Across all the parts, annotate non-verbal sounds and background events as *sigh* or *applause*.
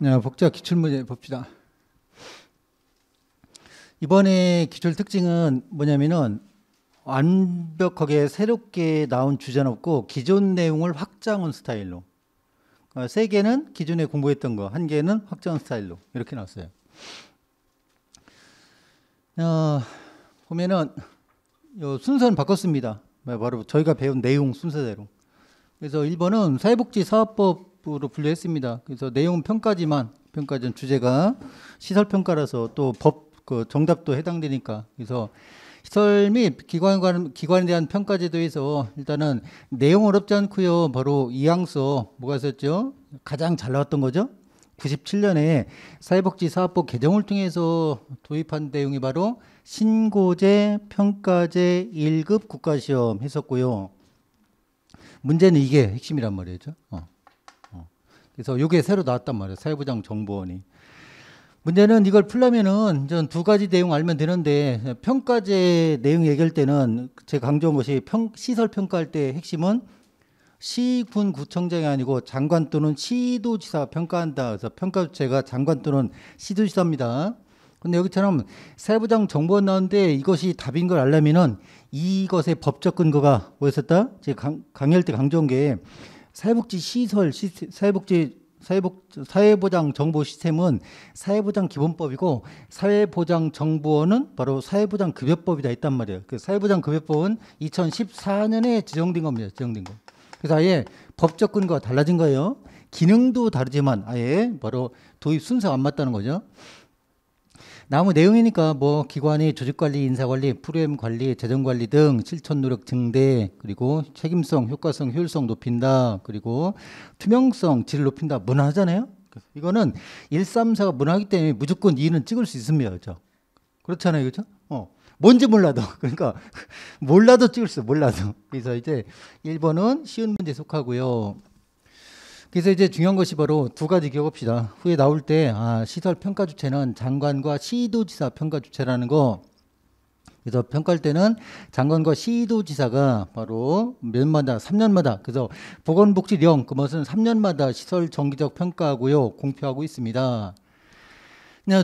네, 복자 기출 문제 봅시다. 이번에 기출 특징은 뭐냐면은 완벽하게 새롭게 나온 주제는 없고 기존 내용을 확장한 스타일로 어, 세 개는 기존에 공부했던 거, 한 개는 확장 스타일로 이렇게 나왔어요. 어, 보면은 요 순서는 바꿨습니다. 네, 바로 저희가 배운 내용 순서대로. 그래서 1번은 사회복지 사업법 부로 분류했습니다. 그래서 내용 평가지만 평가전 주제가 시설 평가라서 또법그 정답도 해당되니까 그래서 시설 및 기관관 기관에 대한 평가 제도에서 일단은 내용 어렵지 않고요. 바로 이항서 뭐가 있었죠? 가장 잘 나왔던 거죠. 97년에 사회복지 사업법 개정을 통해서 도입한 내용이 바로 신고제 평가제 1급 국가시험 했었고요. 문제는 이게 핵심이란 말이죠. 어. 그래서 이게 새로 나왔단 말이에요. 사부장 정보원이. 문제는 이걸 풀려면은 전 두 가지 내용 알면 되는데 평가제 내용 얘기할 때는 제 강조한 것이 평, 시설 평가할 때 핵심은 시군 구청장이 아니고 장관 또는 시도지사 평가한다. 그래서 평가 주가 장관 또는 시도지사입니다. 근데 여기처럼 세부장 정보 나오는데 이것이 답인 걸 알려면은 이것의 법적 근거가 뭐였었다? 제가 강, 강의할 때 강조한 게 사회복지 시설 시스, 템 사회복지 사회복 사회보장 정보 시스템은 사회보장 기본법이고 사회보장 정보원은 바로 사회보장 급여법이다 있단 말이에요. 그 사회보장 급여법은 2014년에 지정된 겁니다. 지정된 거. 그래서 아예 법적근거가 달라진 거예요. 기능도 다르지만 아예 바로 도입 순서가 안 맞다는 거죠. 나무 내용이니까 뭐기관의 조직관리, 인사관리, 프로그램 관리, 재정관리 등 실천 노력 증대, 그리고 책임성, 효과성, 효율성 높인다, 그리고 투명성, 질 높인다, 문화잖아요 이거는 134가 문화기 때문에 무조건 2는 찍을 수 있습니다. 그렇죠? 그렇잖아요. 그렇죠? 어. 뭔지 몰라도 *laughs* 그러니까 몰라도 찍을 수 몰라도 그래서 이제 1번은 쉬운 문제 속하고요. 그래서 이제 중요한 것이 바로 두 가지 기억합시다. 후에 나올 때 아, 시설 평가 주체는 장관과 시도지사 평가 주체라는 거. 그래서 평가할 때는 장관과 시도지사가 바로 몇마다 3년마다 그래서 보건복지령 그것은 3년마다 시설 정기적 평가하고요 공표하고 있습니다.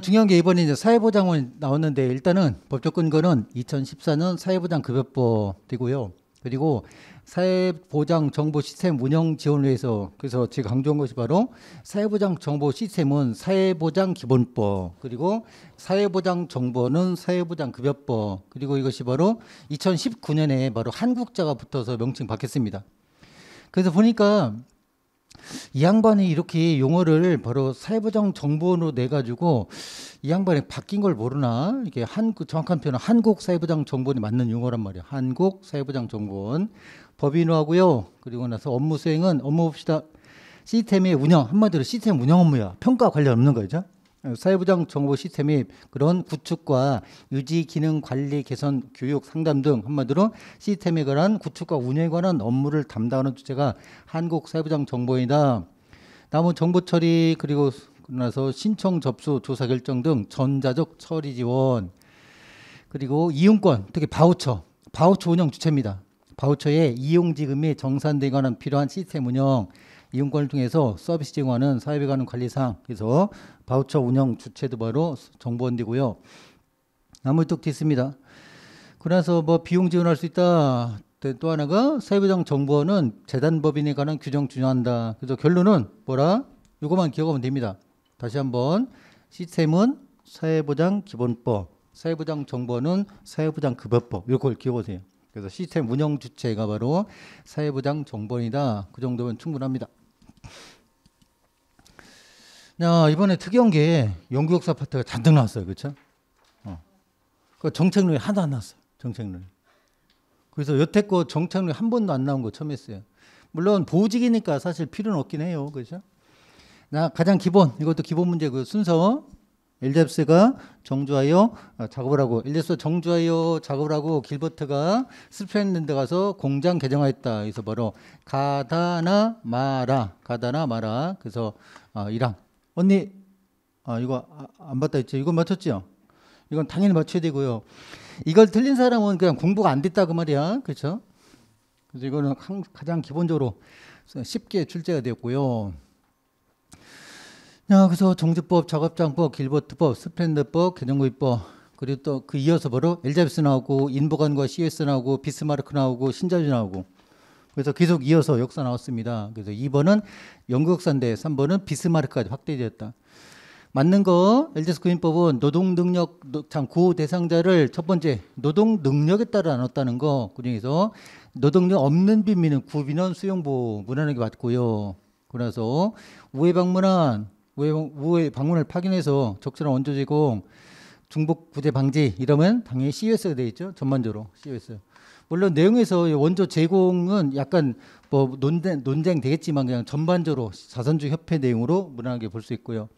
중요한 게 이번에 이제 사회보장원 나왔는데 일단은 법적 근거는 2014년 사회보장 급여법이고요. 그리고 사회보장 정보 시스템 운영 지원을 위해서 그래서 제가 강조한 것이 바로 사회보장 정보 시스템은 사회보장 기본법 그리고 사회보장 정보는 사회보장 급여법 그리고 이것이 바로 2019년에 바로 한국자가 붙어서 명칭 바뀌었습니다. 그래서 보니까 이 양반이 이렇게 용어를 바로 사회부정 정보로 원으내 가지고 이 양반이 바뀐 걸 모르나 이게 한 정확한 표현은 한국 사회부장 정보원이 맞는 용어란 말이에요. 한국 사회부장 정보원 법인화하고요. 그리고 나서 업무 수행은 업무 봅시다. 시스템의 운영 한마디로 시스템 운영 업무야. 평가 관련 없는 거죠. 사회부장 정보 시스템이 그런 구축과 유지 기능 관리 개선 교육 상담 등 한마디로 시스템에 관한 구축과 운영에 관한 업무를 담당하는 주체가 한국 사회부장 정보이다. 남은 정보 처리 그리고 나서 신청 접수 조사 결정 등 전자적 처리 지원 그리고 이용권 특히 바우처 바우처 운영 주체입니다. 바우처의 이용 지금이 정산되거나 필요한 시스템 운영 이용권을 통해서 서비스 제공하는 사회비관은 관리사항 그래서 바우처 운영 주체도 바로 정보원이고요. 나무지똑 있습니다. 그래서 뭐 비용 지원할 수 있다. 또 하나가 사회부장 정보원은 재단법인에 관한 규정 준용한다. 그래서 결론은 뭐라? 이것만 기억하면 됩니다. 다시 한번 시스템은 사회보장 기본법, 사회보장 정보원은 사회보장 급여법 이걸 기억하세요. 그래서 시스템 운영 주체가 바로 사회보장 정보이다. 원그 정도면 충분합니다. 야, 이번에 특이한게 연구 역사 파트가 잔뜩 나왔어요. 그렇죠? 어. 그 정책론이 하나도 안 나왔어요. 정책론. 그래서 여태껏 정책론이 한 번도 안 나온 거 처음 했어요. 물론 보직이니까 사실 필요는 없긴 해요. 그렇죠? 나 가장 기본 이것도 기본 문제 그 순서 엘잡스가 정주하여 아, 작업을 하고 엘잡스 정주하여 작업을 하고 길버트가 스프랜드 가서 공장 개정하였다. 그래서 바로 가다나 마라 가다나 마라. 그래서 아, 이랑 언니 아 이거 아, 안 봤다 했죠? 이건 맞췄죠? 이건 당연히 맞춰야 되고요. 이걸 틀린 사람은 그냥 공부가 안 됐다 그 말이야. 그렇죠? 그래서 이거는 가장 기본적으로 쉽게 출제가 되었고요. 야, 그래서 정제법, 작업장법, 길버트법, 스프랜드법, 개정구입법 그리고 또 그 이어서 바로 엘자비스 나오고 인보관과 CS 나오고 비스마르크 나오고 신자유 나오고 그래서 계속 이어서 역사 나왔습니다. 그래서 2번은 영국 역사인데 3번은 비스마르크까지 확대되었다. 맞는 거 엘자스 구인법은 노동 능력 참 구호 대상자를 첫 번째 노동 능력에 따라 나눴다는 거 그중에서 노동력 없는 빈민은 구민원 수용보 문화는게 맞고요. 그래서 우회 방문한 우회, 방문을 파견해서 적절한 원조 제공, 중복 구제 방지 이러면 당연히 c o s 가돼 있죠. 전반적으로 c o s 물론 내용에서 원조 제공은 약간 뭐 논쟁, 논쟁 되겠지만 그냥 전반적으로 자선주 협회 내용으로 무난하게 볼 수 있고요.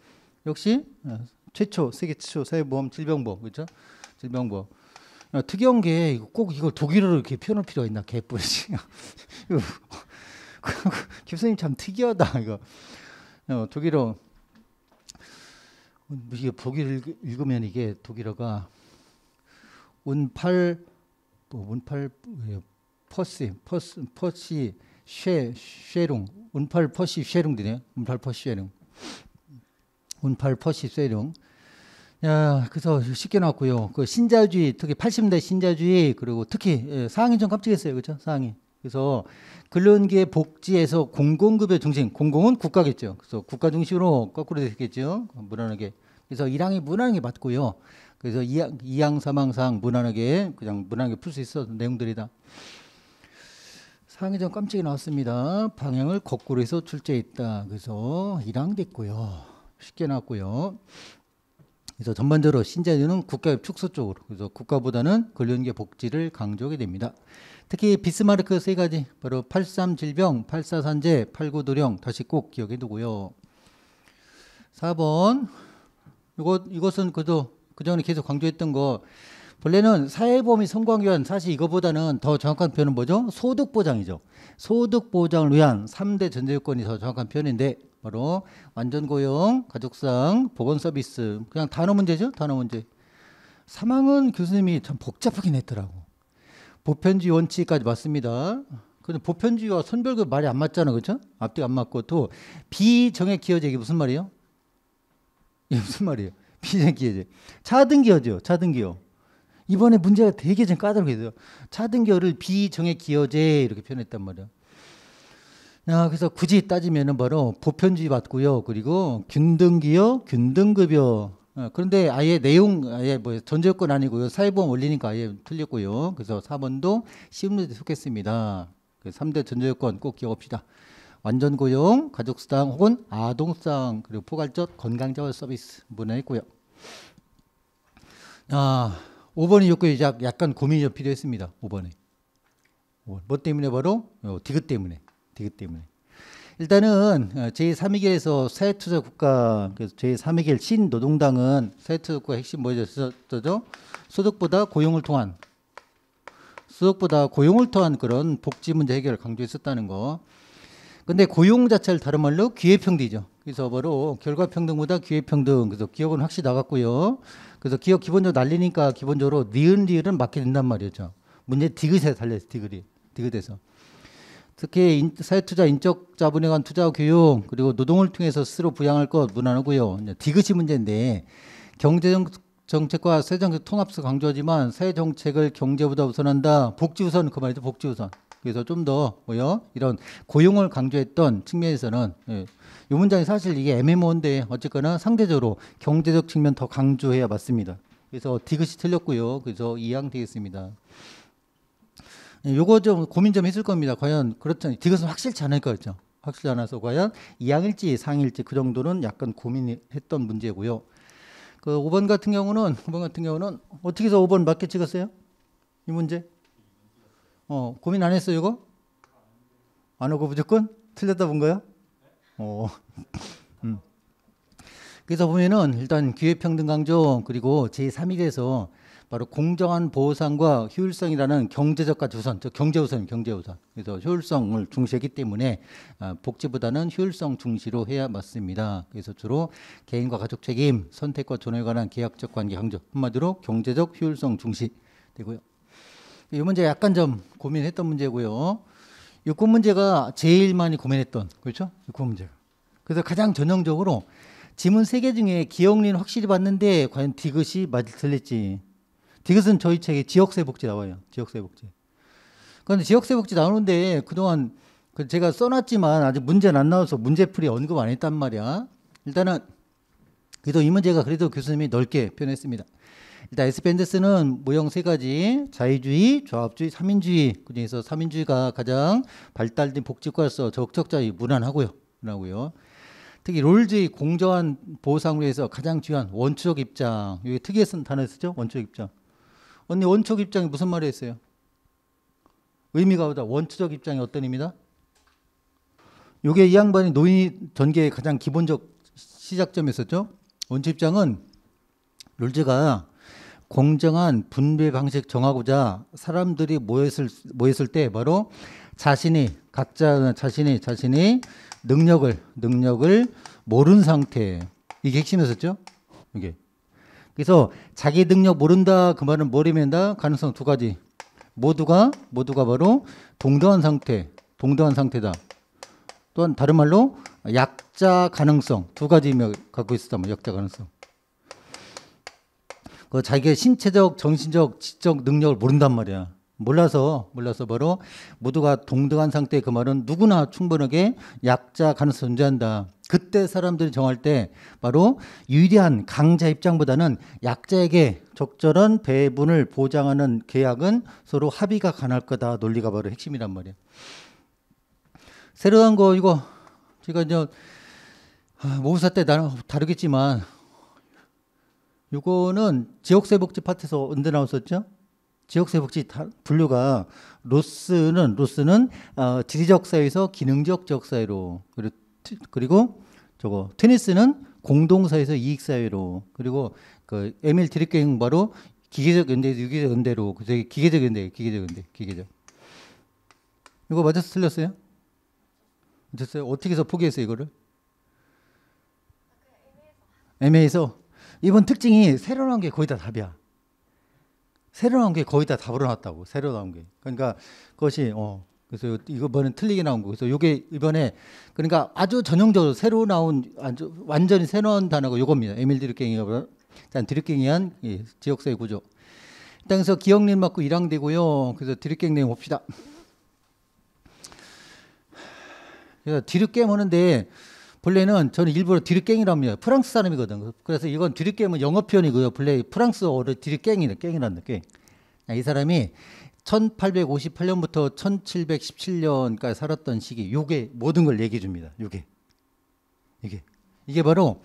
역시 어, 최초 세계 최초 사회보험 질병보험 그렇죠? 질병보험. 어, 특이한 게 꼭 이걸 독일어로 이렇게 표현할 필요가 있나 개뿔이 *laughs* *laughs* 교수님 참 특이하다 이거 어, 독일어 이게 보기를 읽으면 이게 독일어가 운팔 뭐 운팔 예, 퍼시 퍼스 퍼시 쉐 쉐룽 운팔 퍼시 쉐룽 되네요. 운팔 퍼시 쉐룽 운팔 퍼시 쉐룽 야, 그래서 쉽게 나왔고요. 그 신자주의, 특히 80대 신자주의, 그리고 특히 예, 상황이 좀 깜찍했어요. 그렇죠? 상황이. 그래서 근로연계 복지에서 공공급여 중심, 공공은 국가겠죠. 그래서 국가 중심으로 거꾸로 되겠죠. 무난하게. 그래서 1항이 무난하게 맞고요. 그래서 2항, 2항 사망상 무난하게 그냥 무난하게 풀 수 있었던 내용들이다. 상위 전 깜찍이 나왔습니다. 방향을 거꾸로 해서 출제했다. 그래서 1항 됐고요. 쉽게 나왔고요. 그래서 전반적으로 신자유는 국가의 축소 쪽으로 그래서 국가보다는 근로연계 복지를 강조하게 됩니다. 특히 비스마르크 세 가지 바로 83 질병, 84 산재, 89도령 다시 꼭 기억해 두고요. 4번 이것 이것은 그도 그전에 계속 강조했던 거 본래는 사회보험이 성고하기 위한 사실 이거보다는 더 정확한 표현은 뭐죠? 소득보장이죠. 소득보장을 위한 3대 전제요건이 더 정확한 표현인데 바로 완전고용, 가족상, 보건서비스 그냥 단어 문제죠. 단어 문제. 사망은 교수님이 참 복잡하긴 했더라고. 보편주의 원칙까지 맞습니다. 근데 보편주의와 선별그 말이 안 맞잖아, 그렇죠? 앞뒤안 맞고 또 비정액 기여제 이게 무슨 말이에요? 이게 무슨 말이에요? *laughs* 비정액 기여제. 차등 기여제요, 차등 기여. 이번에 문제가 되게 좀 까다롭게 돼요. 차등 기여를 비정액 기여제 이렇게 표현했단 말이야. 아, 그래서 굳이 따지면은 바로 보편주의 맞고요. 그리고 균등기여, 균등급여 어, 그런데 아예 내용 아예 뭐 전제권 아니고요. 사회보험 원리니까 아예 틀렸고요. 그래서 4번도 시험문제 속했습니다. 3대 그 전제권 꼭 기억합시다. 완전 고용, 가족 수당 혹은 아동 수당 그리고 포괄적 건강자원 서비스 문화했고요. 아, 5번의 요건이 약간 고민이 필요했습니다. 5번에. 뭐, 뭐 때문에 바로 디귿 때문에. 디귿 때문에. 일단은 어, 제3위길에서 사회투자 국가 그 제3위길 신노동당은 사회투자 국가 핵심 뭐였죠 소득보다 고용을 통한 소득보다 고용을 통한 그런 복지 문제 해결을 강조했었다는 거. 근데 고용 자체를 다른 말로 기회평등이죠. 그래서 바로 결과평등보다 기회평등. 그래서 기업은 확실히 나갔고요. 그래서 기업 기본적으로 날리니까 기본적으로 니은 리을은 맞게 된단 말이죠. 문제 디귿에 달려있어 디귿이. 디귿에서. 특히 인, 사회투자 인적 자본에 관한 투자 교육 그리고 노동을 통해서 스스로 부양할 것 무난하고요. 디귿이 문제인데 경제 정책과 세정책 통합서 강조하지만 사회 정책을 경제보다 우선한다. 복지 우선 그 말이죠. 복지 우선. 그래서 좀 더 뭐요 이런 고용을 강조했던 측면에서는 예. 이 문장이 사실 이게 애매모호한데 어쨌거나 상대적으로 경제적 측면 더 강조해야 맞습니다. 그래서 디귿이 틀렸고요. 그래서 이항 되겠습니다. 요거 좀 고민 좀 했을 겁니다. 과연 그렇죠. 이것은 확실치 않을 거죠. 확실치 않아서 과연 이항일지 상일지 그 정도는 약간 고민했던 문제고요. 그 5번 같은 경우는 5번 같은 경우는 어떻게 해서 5번 맞게 찍었어요? 이 문제? 어, 고민 안 했어요, 이거? 안 하고 무조건 틀렸다 본 거야? 어. *laughs* 음. 그래서 보면은 일단 기회평등 강조 그리고 제3일에서 바로 공정한 보상과 효율성이라는 경제적 과치우선즉 경제우선, 경제우선. 그래서 효율성을 중시했기 때문에 아, 복지보다는 효율성 중시로 해야 맞습니다. 그래서 주로 개인과 가족 책임, 선택과 존에 관한 계약적 관계 강조, 한마디로 경제적 효율성 중시 되고요. 이 문제 약간 좀 고민했던 문제고요. 유권 문제가 제일 많이 고민했던 그렇죠? 유권 문제. 그래서 가장 전형적으로 지문 세 개 중에 기억리는 확실히 봤는데 과연 디귿이 맞을지 틀 이것은 저희 책에 지역세 복지 나와요. 지역세 복지. 그런데 지역세 복지 나오는데 그동안 그 제가 써놨지만 아직 문제는 안 나와서 문제풀이 언급 안 했단 말이야. 일단은 그래도 이 문제가 그래도 교수님이 넓게 표현했습니다. 일단 에스펜데스는 모형 세 가지 자유주의, 조합주의, 삼인주의 그중에서 삼인주의가 가장 발달된 복지국로서 적적자유 무난하고요. 무고요 특히 롤즈의 공정한 보상으로 해서 가장 중요한 원초적 입장. 여기 특이한 단어 쓰죠? 원초적 입장. 언니 원초 입장이 무슨 말이 었어요 의미가 보다 원초적 입장이 어떤 의미다? 요게 이 양반이 노인 전개의 가장 기본적 시작점이었죠. 원초 입장은 롤즈가 공정한 분배 방식 정하고자 사람들이 모였을 모였을 때 바로 자신이 각자 자신이 자신이 능력을 능력을 모른 상태 이게 핵심이었죠. 이게 그래서 자기 능력 모른다 그 말은 모르면다 가능성 두 가지. 모두가 모두가 바로 동등한 상태, 동등한 상태다. 또한 다른 말로 약자 가능성 두 가지 의미 갖고 있었다면 약자 가능성. 그 자기의 신체적, 정신적, 지적 능력을 모른단 말이야. 몰라서 몰라서 바로 모두가 동등한 상태 그 말은 누구나 충분하게 약자 가능성 존재한다. 그때 사람들이 정할 때 바로 유리한 강자 입장보다는 약자에게 적절한 배분을 보장하는 계약은 서로 합의가 가능할 거다 논리가 바로 핵심이란 말이에요. 새로운 거 이거 제가 이제 아, 모사때 나는 다르겠지만 이거는 지역사복지 파트에서 언제 나왔었죠? 지역사복지 분류가 로스는 로스는 어, 지리적 사회에서 기능적 지역사회로 그리고 저거 테니스는 공동사에서 이익사회로 그리고 그 에밀 드립게임 바로 기계적 연대 유기적 연대로 그게 기계적 연대 기계적 연대 기계적 이거 맞았어 틀렸어요? 됐어요? 어떻게 해서 포기했어요 이거를? 에메에서 이번 특징이 새로 나온 게 거의 다 답이야. 새로 나온 게 거의 다 답으로 나왔다고 새로 나온 게 그러니까 그것이 어 그래서 이번엔 틀리게 나온 거고. 그래서 요게 이번에 그러니까 아주 전형적으로 새로 나온 아주 완전히 새로운 단어가 요겁니다. 에밀 드리킹이가 일단 드리킹이한 예, 지역사회 구조. 일단 그래서 기억님 맞고 일항되고요. 그래서 드리킹님 봅시다. 그래서 드리게임 하는데 본래는 저는 일부러 드리깽이라 합니다. 프랑스 사람이거든. 그래서 이건 드리깽은 영어 표현이고요. 본래 프랑스어로 드리깽이래, 깽이라는 느낌. 아, 이 사람이 1858년부터 1717년까지 살았던 시기, 요게 모든 걸 얘기해 줍니다. 요게. 이게. 이게 바로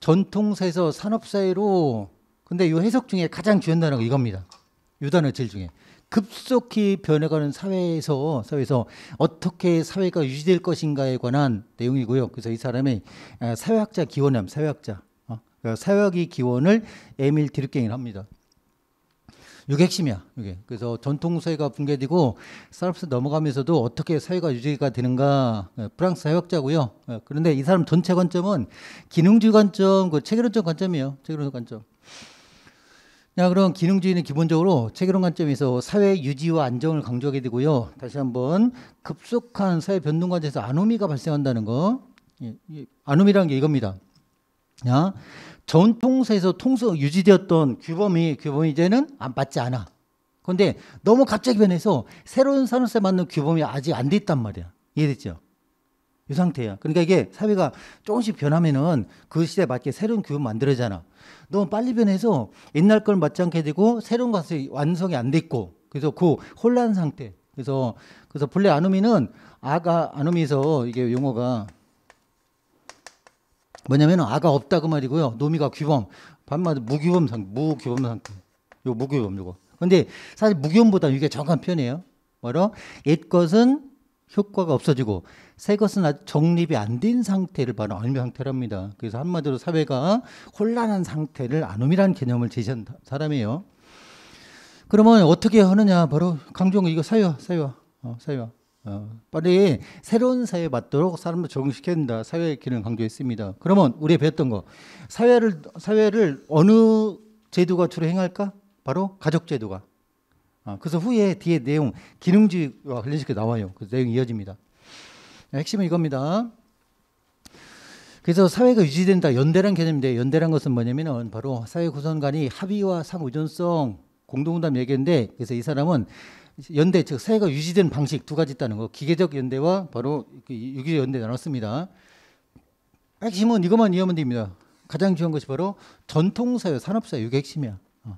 전통사에서 산업사회로, 근데 요 해석 중에 가장 주요 단어가 이겁니다. 요 단어 제일 중에. 급속히 변해가는 사회에서, 사회에서 어떻게 사회가 유지될 것인가에 관한 내용이고요. 그래서 이 사람이 아, 사회학자 기원함, 사회학자. 어? 그러니까 사회학의 기원을 에밀 디르갱이 합니다. 이게 핵심이야. 이게. 그래서 전통 사회가 붕괴되고 사르스 넘어가면서도 어떻게 사회가 유지가 되는가 예, 프랑스 사회학자고요. 예, 그런데 이 사람 전체 관점은 기능주의 관점, 그 체계론적 관점이에요. 체계론적 관점. 자, 그럼 기능주의는 기본적으로 체계론 관점에서 사회 유지와 안정을 강조하게 되고요. 다시 한번 급속한 사회 변동 과정에서 아노미가 발생한다는 거. 예, 아노미라는 게 이겁니다. 야, 전통서에서 통서 유지되었던 규범이 규범이 이제는 안 받지 않아. 그런데 너무 갑자기 변해서 새로운 산업에 맞는 규범이 아직 안돼 있단 말이야. 이해됐죠? 이 상태야. 그러니까 이게 사회가 조금씩 변하면은 그 시대에 맞게 새로운 규범 만들어잖아. 너무 빨리 변해서 옛날 걸 맞지 않게 되고 새로운 것이 완성이 안돼고 그래서 그 혼란 상태. 그래서 그래서 본래 아노미는 아가 아노미에서 이게 용어가 뭐냐면 아가 없다 그 말이고요. 노미가 귀범. 반말 무귀범 상 무귀범 상태. 요 무귀범 요거. 근데 사실 무귀범보다 이게 정확한 표현이에요. 뭐로 옛 것은 효과가 없어지고 새 것은 아직 정립이 안 된 상태를 바로 안미 상태랍니다. 그래서 한마디로 사회가 혼란한 상태를 안음이라는 개념을 제시한 사람이에요. 그러면 어떻게 하느냐 바로 강종은 이거 사유화 사유화 어, 사유화 어, 빨리 새로운 사회 맞도록 사람을 적응시킨다 사회의 기능을 강조했습니다. 그러면 우리가 배웠던 거 사회를 사회를 어느 제도가 주로 행할까? 바로 가족 제도가. 아, 그래서 후에 뒤에 내용 기능주의와 관련시켜 나와요. 그 내용이 이어집니다. 네, 핵심은 이겁니다. 그래서 사회가 유지된다 연대란 개념인데 연대란 것은 뭐냐면은 바로 사회 구성 간이 합의와 상의존성 공동운담 얘기인데 그래서 이 사람은 연대 즉 사회가 유지된 방식 두 가지 있다는 거 기계적 연대와 바로 그 유기적 연대 나눴습니다. 핵심은 이것만 이해하면 됩니다. 가장 중요한 것이 바로 전통사회, 산업사회 이게 핵심이야. 어.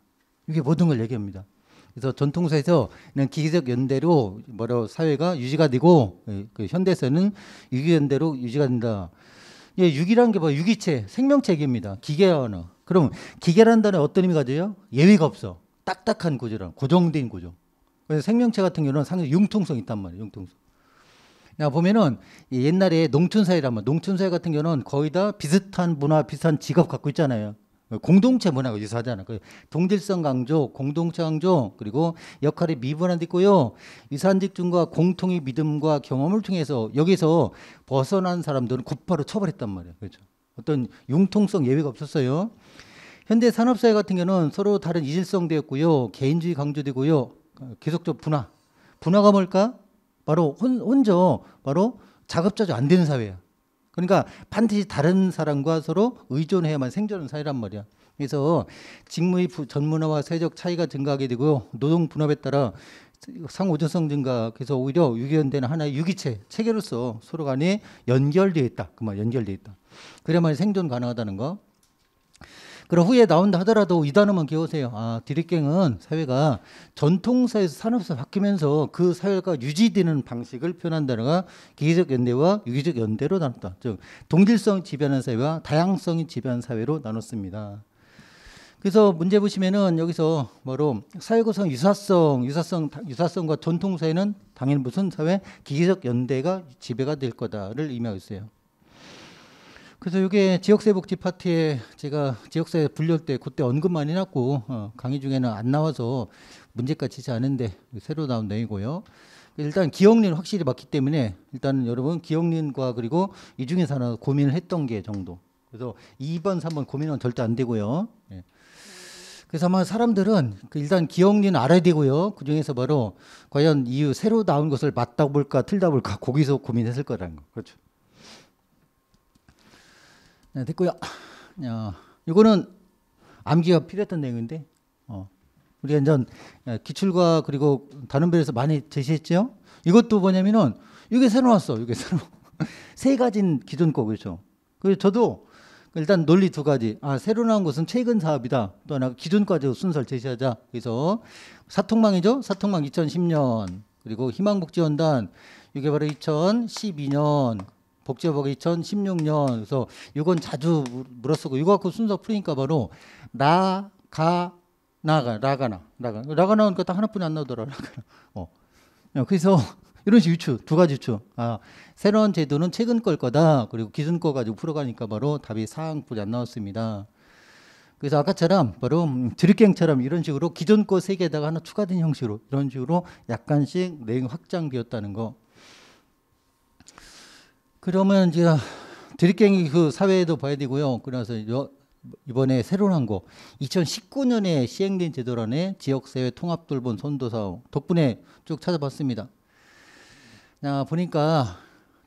이게 모든 걸 얘기합니다. 그래서 전통사에서는 기계적 연대로 뭐라 사회가 유지가 되고 예, 그 현대에서는 유기 연대로 유지가 된다. 예, 유기란 게뭐 유기체, 생명체입니다. 기계언어. 그럼 기계란 단어 어떤 의미가 돼요? 예외가 없어. 딱딱한 구조란 고정된 구조. 생명체 같은 경우는 상당히 융통성 있단 말이에요. 융통성. 야 보면은 옛날에 농촌사회라면 농촌사회 같은 경우는 거의 다 비슷한 문화, 비슷한 직업 갖고 있잖아요. 공동체 문화가 유사하잖아요. 그 동질성 강조, 공동체 강조, 그리고 역할의 미분한 데 있고요. 유사한 직중과 공통의 믿음과 경험을 통해서 여기서 벗어난 사람들은 곧바로 처벌했단 말이에요. 그렇죠. 어떤 융통성 예외가 없었어요. 현대 산업사회 같은 경우는 서로 다른 이질성되었고요. 개인주의 강조되고요. 계속적 분화. 분화가 뭘까? 바로 혼, 혼자 바로 작업자조 안 되는 사회야. 그러니까 반드시 다른 사람과 서로 의존해야만 생존하는 사회란 말이야. 그래서 직무의 전문화와 세적 차이가 증가하게 되고 노동 분업에 따라 상호존성 증가 그래서 오히려 유기연대는 하나의 유기체 체계로서 서로 간에 연결되어 있다. 그만 연결되어 있다. 그래야만 생존 가능하다는 거. 그럼 후에 나온다 하더라도 이 단어만 기억하세요. 아, 디립갱은 사회가 전통사에서 산업사 바뀌면서 그 사회가 유지되는 방식을 표현한 단어가 기계적 연대와 유기적 연대로 나눴다. 즉, 동질성 지배하는 사회와 다양성이 지배하는 사회로 나눴습니다. 그래서 문제 보시면은 여기서 뭐로 사회 구성 유사성, 유사성, 유사성과 전통사회는 당연히 무슨 사회? 기계적 연대가 지배가 될 거다를 의미하고 있어요. 그래서 이게 지역사회복지 파티에 제가 지역사회 분류할 때 그때 언급 많이 났고 어, 강의 중에는 안 나와서 문제까지 지지 않은데 새로 나온 내용이고요. 일단 기억린 확실히 맞기 때문에 일단은 여러분 기억린과 그리고 이 중에서 하나 고민을 했던 게 정도. 그래서 2번, 3번 고민은 절대 안 되고요. 예. 그래서 아마 사람들은 그 일단 기억린 알아야 되고요. 그 중에서 바로 과연 이후 새로 나온 것을 맞다 볼까 틀다 볼까 거기서 고민했을 거라는 거. 그렇죠. 네, 됐고요. 어, 이거는 암기가 필요했던 내용인데 어, 우리가 이제 예, 기출과 그리고 다른 별에서 많이 제시했죠. 이것도 뭐냐면은 이게 새로 왔어 이게 새로 *laughs* 세가지 기존 거 그렇죠. 그래서 저도 일단 논리 두 가지. 아 새로 나온 것은 최근 사업이다. 또 하나 기존 과제 순서를 제시하자. 그래서 사통망이죠. 사통망 2010년 그리고 희망복지원단 이게 바로 2012년 복지법 이 2016년 그래서 이건 자주 물었었고 이거 갖고 순서 풀이니까 바로 나가 나가 라가나 라가 라가나 그러니까 딱 하나뿐이 안 나오더라 라가나 어, 어 그래서 *laughs* 이런 식 유추 두 가지 유추 아 새로운 제도는 최근 걸 거다 그리고 기준 거 가지고 풀어가니까 바로 답이 사항뿐이 안 나왔습니다 그래서 아까처럼 바로 음, 드립갱처럼 이런 식으로 기존 거 세 개에다가 하나 추가된 형식으로 이런 식으로 약간씩 내용 확장되었다는 거 그러면 이제 드립갱이 그 사회에도 봐야 되고요. 그래서 이번에 새로 한거 2019년에 시행된 제도라네 지역사회 통합돌봄 선도사업 덕분에 쭉 찾아봤습니다. 자, 보니까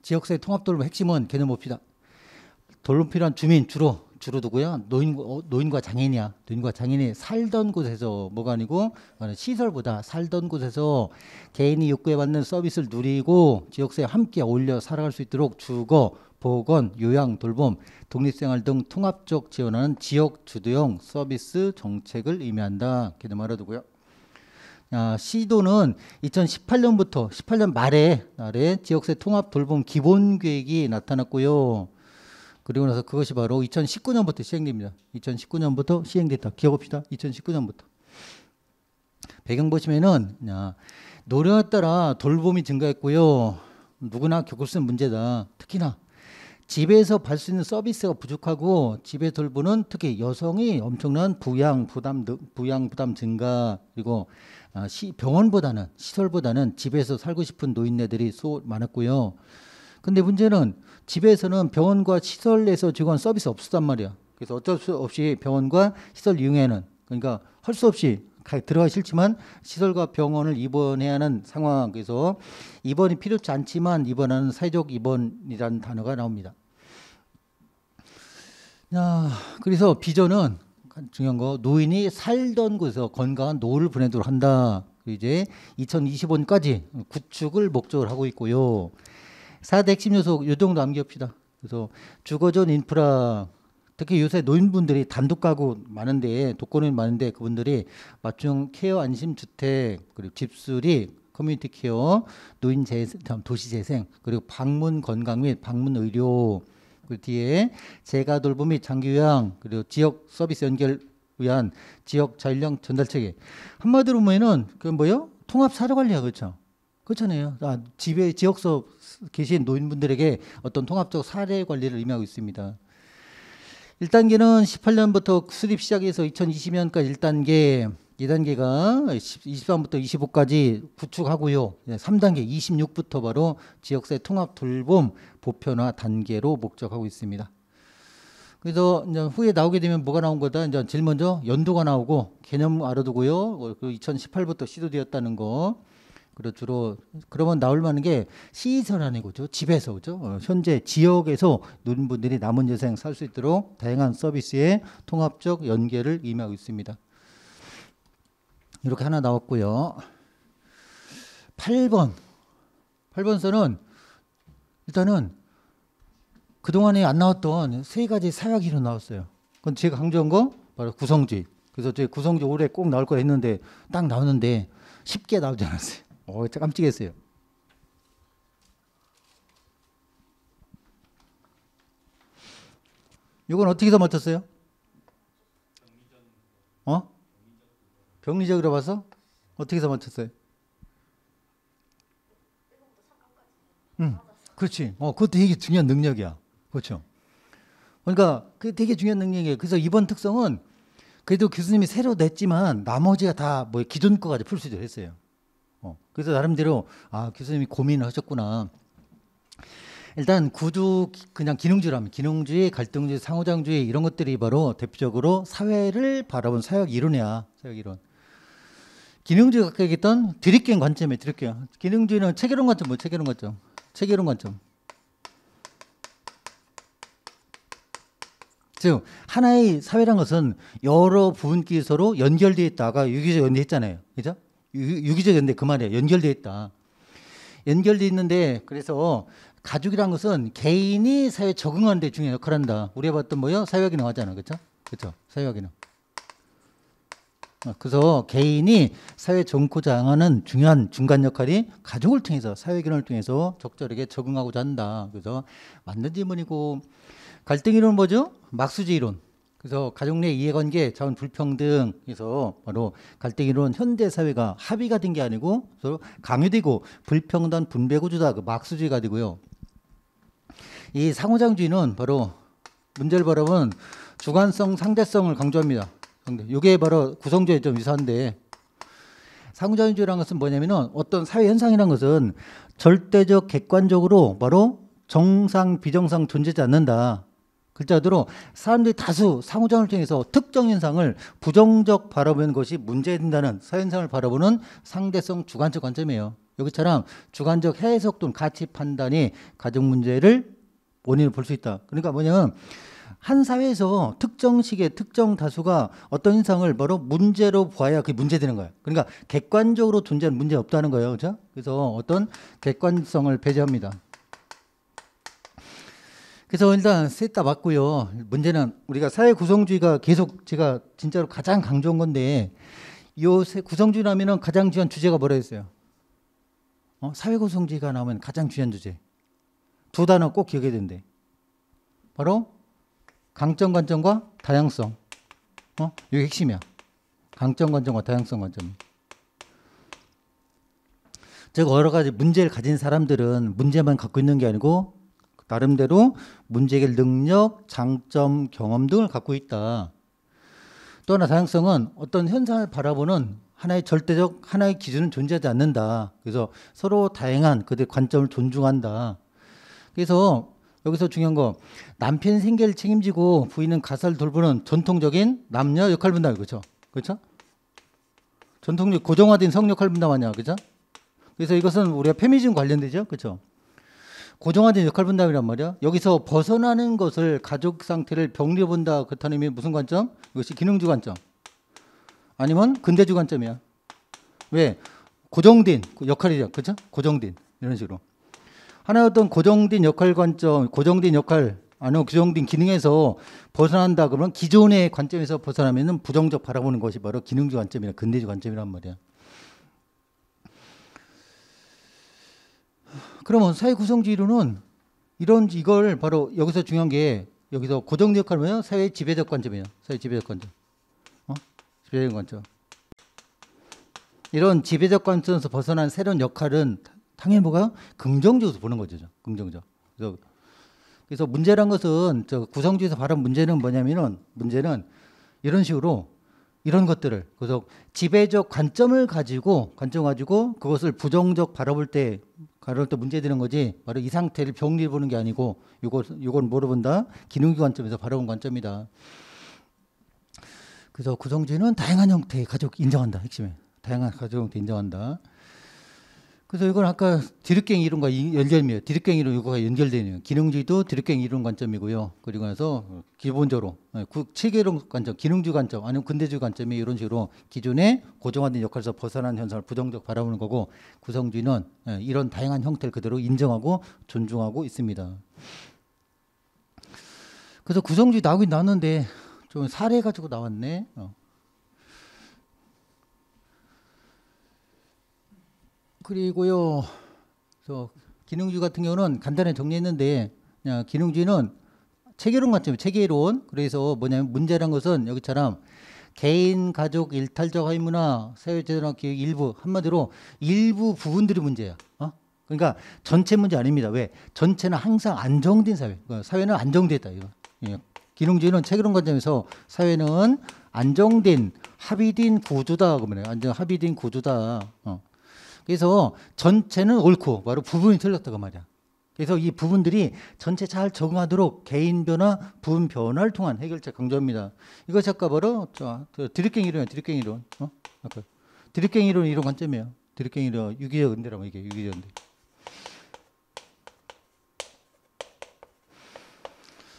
지역사회 통합돌봄 핵심은 개념 봅시다. 돌봄 필요한 주민 주로 주로 두고요. 노인, 어, 노인과 장애인이야. 노인과 장애인이 살던 곳에서 뭐가 아니고 시설보다 살던 곳에서 개인이 욕구에 받는 서비스를 누리고 지역사회와 함께 어울려 살아갈 수 있도록 주거, 보건, 요양, 돌봄, 독립생활 등 통합적 지원하는 지역 주도형 서비스 정책을 의미한다. 이렇게 말해두고요. 아, 시도는 2018년부터 18년 말에, 말에 지역세 통합 돌봄 기본 계획이 나타났고요. 그리고 나서 그것이 바로 2019년부터 시행됩니다. 2019년부터 시행됐다. 기억합시다. 2019년부터. 배경 보시면은 노력에 따라 돌봄이 증가했고요. 누구나 겪을 수 있는 문제다. 특히나 집에서 받을 수 있는 서비스가 부족하고 집에 돌보는 특히 여성이 엄청난 부양 부담 부양 부담 증가 그리고 아, 병원보다는 시설보다는 집에서 살고 싶은 노인네들이 많았고요. 근데 문제는 집에서는 병원과 시설에서 지원 서비스 없었단 말이야. 그래서 어쩔 수 없이 병원과 시설 이용에는 그러니까 할 수 없이 들어가 싫지만 시설과 병원을 입원해야 하는 상황 그래서 입원이 필요치 않지만 입원하는 사회적 입원이라는 단어가 나옵니다. 자, 그래서 비전은 중요한 거 노인이 살던 곳에서 건강한 노후를 보내도록 한다. 이제 2025년까지 구축을 목적으로 하고 있고요. 4대 핵심 요소 요 정도 암기합시다. 그래서 주거전 인프라 특히 요새 노인분들이 단독 가구 많은데 독거노인 많은데 그분들이 맞춤 케어 안심 주택 그리고 집수리 커뮤니티 케어 노인 재생 도시 재생 그리고 방문 건강 및 방문 의료 그 뒤에 재가 돌봄 및 장기 요양 그리고 지역 서비스 연결 위한 지역 전령 전달 체계 한마디로 보면은 그 뭐요 통합 사료 관리야 그렇죠 그렇잖아요 아, 집에 지역서 계신 노인분들에게 어떤 통합적 사례 관리를 의미하고 있습니다. 1단계는 18년부터 수립 시작해서 2020년까지 1단계, 2단계가 23부터 25까지 구축하고요. 3단계 26부터 바로 지역사회 통합 돌봄 보편화 단계로 목적하고 있습니다. 그래서 이제 후에 나오게 되면 뭐가 나온 거다. 이제 제일 먼저 연도가 나오고 개념 알아두고요. 2018부터 그 시도되었다는 거. 그리고 주로 그러면 나올 만한 게 시설하는 거죠. 집에서 오죠. 어, 현재 지역에서 누른 분들이 남은 재생 살 수 있도록 다양한 서비스의 통합적 연계를 임하고 있습니다. 이렇게 하나 나왔고요. 8번. 8번 선은 일단은 그동안에 안 나왔던 세 가지 사회이로 나왔어요. 그건 제가 강조한 거 바로 구성지. 그래서 제 구성지 올해 꼭 나올 거 했는데 딱 나오는데 쉽게 나오지 않았어요. 어, 깜찍했어요. 이건 어떻게 더 맡았어요? 어? 병리적으로 봐서 어떻게 더 맡았어요? 응, 그렇지. 어, 그것도 되게 중요한 능력이야. 그렇죠. 그러니까 그 되게 중요한 능력이에요. 그래서 이번 특성은 그래도 교수님이 새로 냈지만 나머지가 다 뭐 기존 거까지 풀 수도 했어요. 어. 그래서 나름대로 아 교수님이 고민을 하셨구나. 일단 구조 그냥 기능주라면 기능주의 갈등주의 상호작주의 이런 것들이 바로 대표적으로 사회를 바라본 사역 이론이야 사역 이론. 기능주의가 아까 얘기했던 드립갱 관점에 드립갱. 기능주의는 체계론 관점 뭐 체계론 관점. 체계론 관점. 즉 하나의 사회란 것은 여러 부분끼 서로 연결되어 있다가 여기서 연대했잖아요. 그죠? 유기적인데 그 말이에요. 연결돼 있다. 연결돼 있는데 그래서 가족이란 것은 개인이 사회에 적응하는 데 중요한 역할을 한다. 우리가 봤던 뭐요? 사회학이 나왔잖아. 그렇그렇 사회학이는. 어, 그래서 개인이 사회 정고 장하는 중요한 중간 역할이 가족을 통해서 사회균형을 통해서 적절하게 적응하고자 한다. 그래서 맞는 질문이고 갈등 이론 뭐죠? 막수지 이론. 그래서 가족 내 이해관계, 자원 불평등에서 바로 갈등 이론 현대 사회가 합의가 된 게 아니고 서로 강요되고 불평등 분배 구조다 그 막수주의가 되고요. 이상호장주의는 바로 문제를 바라본 주관성, 상대성을 강조합니다. 이게 바로 구성주의 좀 유사한데 상호장주의라는 것은 뭐냐면은 어떤 사회 현상이라는 것은 절대적 객관적으로 바로 정상 비정상 존재하지 않는다. 글자 대로 사람들이 다수 상호작용을 통해서 특정 현상을 부정적 바라보는 것이 문제된다는 사현상을 바라보는 상대성 주관적 관점이에요. 여기처럼 주관적 해석 또는 가치 판단이 가정 문제를 원인을 볼 수 있다. 그러니까 뭐냐면 한 사회에서 특정 시기에 특정 다수가 어떤 현상을 바로 문제로 봐야 그게 문제되는 거예요. 그러니까 객관적으로 존재하는 문제 없다는 거예요. 그죠? 그래서 어떤 객관성을 배제합니다. 그래서 일단 셋 다 맞고요. 문제는 우리가 사회 구성주의가 계속 제가 진짜로 가장 강조한 건데 요새 구성주의라면 가장 중요한 주제가 뭐라 했어요? 어? 사회 구성주의가 나오면 가장 중요한 주제 두 단어 꼭 기억해야 된대. 바로 강점 관점과 다양성. 어? 이게 핵심이야. 강점 관점과 다양성 관점. 즉 여러 가지 문제를 가진 사람들은 문제만 갖고 있는 게 아니고 나름대로 문제 해결 능력, 장점, 경험 등을 갖고 있다. 또 하나 다양성은 어떤 현상을 바라보는 하나의 절대적 하나의 기준은 존재하지 않는다. 그래서 서로 다양한 그들의 관점을 존중한다. 그래서 여기서 중요한 거 남편 생계를 책임지고 부인은 가사를 돌보는 전통적인 남녀 역할 분담 그렇죠? 그렇죠? 전통적 고정화된 성 역할 분담 아니야, 그죠? 그래서 이것은 우리가 페미즘 관련되죠, 그렇죠? 고정화된 역할 분담이란 말이야. 여기서 벗어나는 것을 가족 상태를 병리로 본다. 그렇다는 의미 무슨 관점? 이것이 기능주 관점. 아니면 근대주 관점이야. 왜? 고정된 역할이죠. 그렇죠? 고정된 이런 식으로. 하나의 어떤 고정된 역할 관점, 고정된 역할 아니면 고정된 기능에서 벗어난다 그러면 기존의 관점에서 벗어나면 부정적 바라보는 것이 바로 기능주 관점이나 근대주 관점이란 말이야. 그러면 사회 구성주의로는 이런 이걸 바로 여기서 중요한 게 여기서 고정적 관점이요 사회 지배적 관점이에요. 사회 지배적 관점. 어? 지배적 관점. 이런 지배적 관점에서 벗어난 새로운 역할은 당연히 뭐가 긍정적으로 보는 거죠. 긍정적. 그래서, 그래서 문제란 것은 저구성주에서 바른 문제는 뭐냐면은 문제는 이런 식으로 이런 것들을 그래서 지배적 관점을 가지고 관점 가지고 그것을 부정적 바라볼 때 가로를 또 문제 되는 거지 바로 이 상태를 병리를 보는 게 아니고 요걸 요걸 물어 본다 기능기 관점에서 바라본 관점이다 그래서 구성주의는 다양한 형태의 가족 인정한다 핵심에 다양한 가족 형태 인정한다 그래서 이건 아까 디르깽 이론과 연결이에요. 디르깽 이론 이거가 연결되는 기능주의도 디르깽 이론 관점이고요. 그리고 나서 기본적으로 예, 체계론 관점, 기능주 관점 아니면 근대주 관점이 이런 식으로 기존의 고정화된 역할에서 벗어난 현상을 부정적 바라보는 거고 구성주의는 예, 이런 다양한 형태를 그대로 인정하고 존중하고 있습니다. 그래서 구성주의 나오긴 나왔는데 좀 사례 가지고 나왔네. 어. 그리고요, 저기능주 같은 경우는 간단히 정리했는데 그냥 기능주는 체계론 관점 체계론. 그래서 뭐냐면 문제란 것은 여기처럼 개인, 가족, 일탈적 화인문화, 사회재난 기획 일부 한마디로 일부 부분들이 문제야. 어? 그러니까 전체 문제 아닙니다. 왜? 전체는 항상 안정된 사회. 그러니까 사회는 안정됐다. 이거. 예. 기능주의는 체계론 관점에서 사회는 안정된 합의된 구조다 그러면 안정 합의된 구조다. 어. 그래서 전체는 옳고 바로 부분이 틀렸다고 말이야. 그래서 이 부분들이 전체 잘 적응하도록 개인 변화, 부분 변화를 통한 해결책 강조합니다. 이것이 아 바로 드립갱 이론이야, 드립갱 이론. 어? 아까 드립갱 이론 이런 관점이에요. 드립갱 이론 유기적 은대라고 이게 유기적 은대.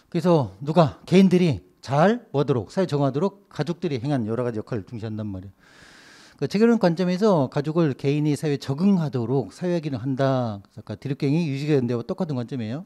그래서 누가 개인들이 잘 뭐도록 사회 정하도록 가족들이 행한 여러 가지 역할을 중시한단 말이에요. 그체니까 관점에서 가족을 개인이 사회에 적응하도록 사회화기는 한다. 아까 드립갱이 유지가 연대와 똑같은 관점이에요.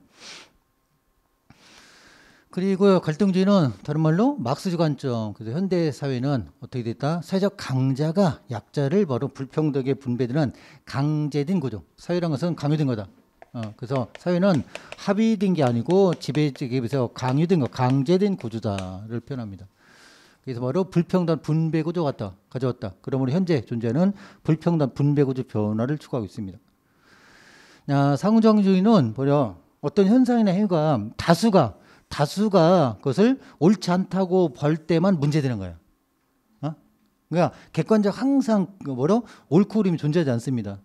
그리고 갈등주의는 다른 말로 막스주 관점. 그래서 현대 사회는 어떻게 됐다? 사회적 강자가 약자를 바로 불평등에 분배되는 강제된 구조. 사회란 것은 강요된 거다. 어, 그래서 사회는 합의된 게 아니고 지배적에 비해서 강요된 거, 강제된 구조다를 표현합니다. 그래서 바로 불평등 분배 구조 갖다 가져왔다. 그러므로 현재 존재하는 불평등 분배 구조 변화를 추구하고 있습니다. 상정주의는 보려 어떤 현상이나 행위가 다수가 다수가 그것을 옳지 않다고 벌 때만 문제되는 거예요. 어? 그러니까 객관적 항상 그 뭐로 옳고 그름이 존재하지 않습니다.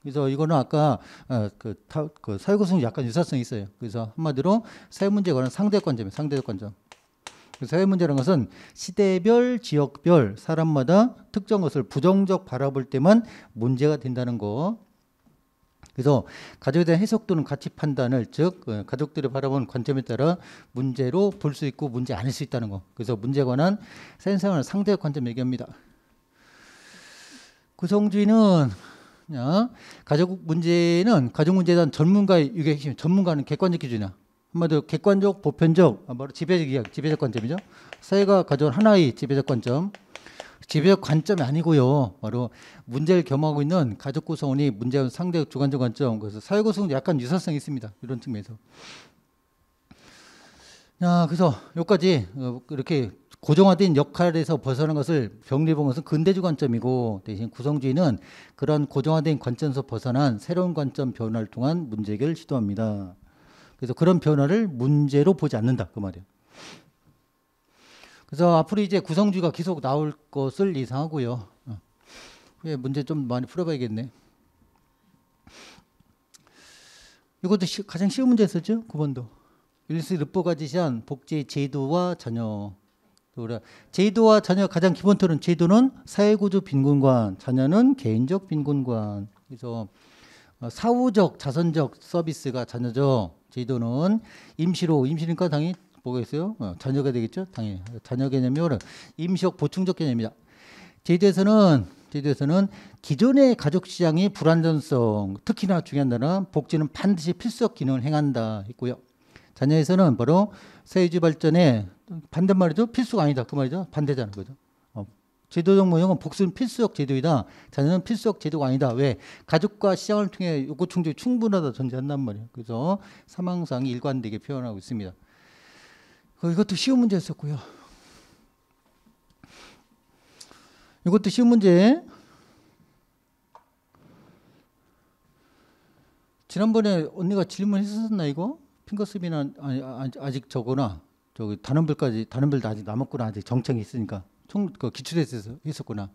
그래서 이거는 아까 어, 그, 그 사회구성 약간 유사성이 있어요. 그래서 한마디로 사회 문제 관한 상대관점이 상대관점. 사회 문제라는 것은 시대별, 지역별, 사람마다 특정 것을 부정적 바라볼 때만 문제가 된다는 거. 그래서 가족에 대한 해석 또는 가치 판단을 즉 어, 가족들이 바라본 관점에 따라 문제로 볼 수 있고 문제 아닐 수 있다는 거. 그래서 문제에 관한 사회생활 상대 관점 얘기합니다. 구성주의는 가족 문제는 가족 문제에 대한 전문가의 이게 핵심. 전문가는 객관적 기준이나 한마디로 객관적, 보편적, 바로 지배적 이야기, 지배적 관점이죠. 사회가 가져온 하나의 지배적 관점. 지배적 관점이 아니고요. 바로 문제를 겸하고 있는 가족 구성원이 문제와 상대 주관적 관점. 그래서 사회 구성도 약간 유사성이 있습니다. 이런 측면에서. 자, 그래서 여기까지 어, 이렇게 고정화된 역할에서 벗어난 것을 병리 본 것은 근대주 관점이고 대신 구성주의는 그런 고정화된 관점에서 벗어난 새로운 관점 변화를 통한 문제 해결을 시도합니다. 그래서 그런 변화를 문제로 보지 않는다 그 말이에요. 그래서 앞으로 이제 구성주의가 계속 나올 것을 예상하고요. 후 어. 문제 좀 많이 풀어봐야겠네. 이것도 시, 가장 쉬운 문제였었죠. 9번도. 일스 르포가 지시한 복지 제도와 자녀. 제도와 자녀 가장 기본 틀은 제도는 사회구조 빈곤관, 자녀는 개인적 빈곤관. 그래서 어, 사후적 자선적 서비스가 자녀죠. 제도는 임시로 임시니까 당연히 뭐겠어요? 어, 자녀가 되겠죠? 당연히 자녀 개념이 오늘 임시적 보충적 개념이다. 제도에서는 제도에서는 기존의 가족 시장의 불안전성 특히나 중요한 단어 복지는 반드시 필수적 기능을 행한다 했고요. 자녀에서는 바로 사회주 발전에 반대말이죠. 필수가 아니다. 그 말이죠. 반대자는 거죠. 제도적 모형은 복수는 필수적 제도이다. 자녀는 필수적 제도가 아니다. 왜? 가족과 시장을 통해 요구 충족이 충분하다 존재한단 말이에요. 그래서 사망상이 일관되게 표현하고 있습니다. 그 이것도 쉬운 문제였었고요. 이것도 쉬운 문제. 지난번에 언니가 질문했었나 이거? 핑거스비나 아니, 아, 아직 저거나 저기 다른 별까지 다른 별도 아직 남았구나 아직 정책이 있으니까 총, 그 기출에서 있었구나.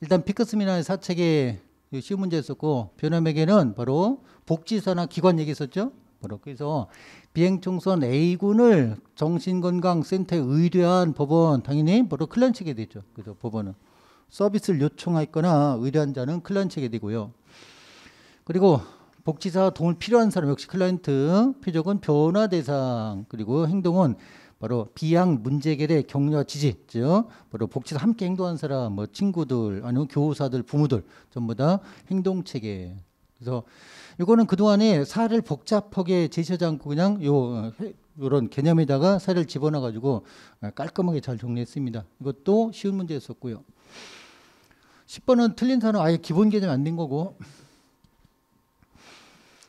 일단 피크스미라는 사책에 시험 문제 있었고 변함에게는 바로 복지사나 기관 얘기 있었죠. 바로 그래서 비행청선 A군을 정신건강센터에 의뢰한 법원 당연히 바로 클랜 측에 되죠. 그래서 법원은 서비스를 요청했거나 의뢰한 자는 클랜 측에 되고요. 그리고 복지사 도움 필요한 사람 역시 클라이언트 표적은 변화 대상 그리고 행동은 바로 비양 문제결의 격려 지지, 즉 바로 복지사 함께 행동한 사람, 뭐 친구들, 아니면 교사들, 부모들 전부 다 행동 체계. 그래서 이거는 그 동안에 사를 복잡하게 제시하지 않고 그냥 요 이런 개념에다가 사를 집어넣어 가지고 예, 깔끔하게 잘 정리했습니다. 이것도 쉬운 문제였었고요. 10번은 틀린 사는 아예 기본 개념 안 된 거고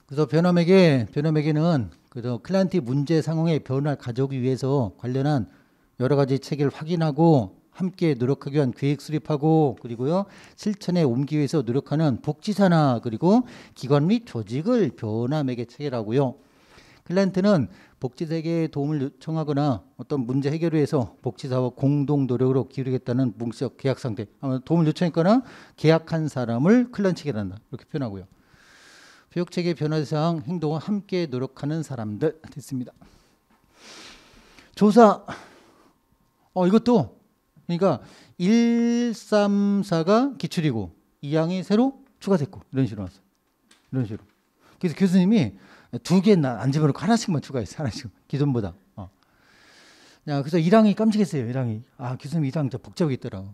그래서 변함에게 변함에게는 그래서 클란이트 문제 상황의 변화를 가져오기 위해서 관련한 여러 가지 체계를 확인하고 함께 노력하기 위한 계획 수립하고 그리고요 실천에 옮기 위해서 노력하는 복지사나 그리고 기관 및 조직을 변함에게 체계라고요. 클란트는복지세계에 도움을 요청하거나 어떤 문제 해결을 위해서 복지사와 공동 노력으로 기울이겠다는 뭉적 계약 상태, 도움을 요청했거나 계약한 사람을 클란이언트에게 한다 이렇게 표현하고요. 교육체계 변화상 행동을 함께 노력하는 사람들 됐습니다. 조사 어 이것도 그러니까 1, 3, 4가 기출이고 2항이 새로 추가됐고 이런 식으로 왔어 이런 식으로. 그래서 교수님이 두 개안 집어넣고 하나씩만 추가했어 하나씩 기존보다. 어. 야, 그래서 1항이 깜찍했어요. 1항이. 아 교수님 1항 저복잡하더라고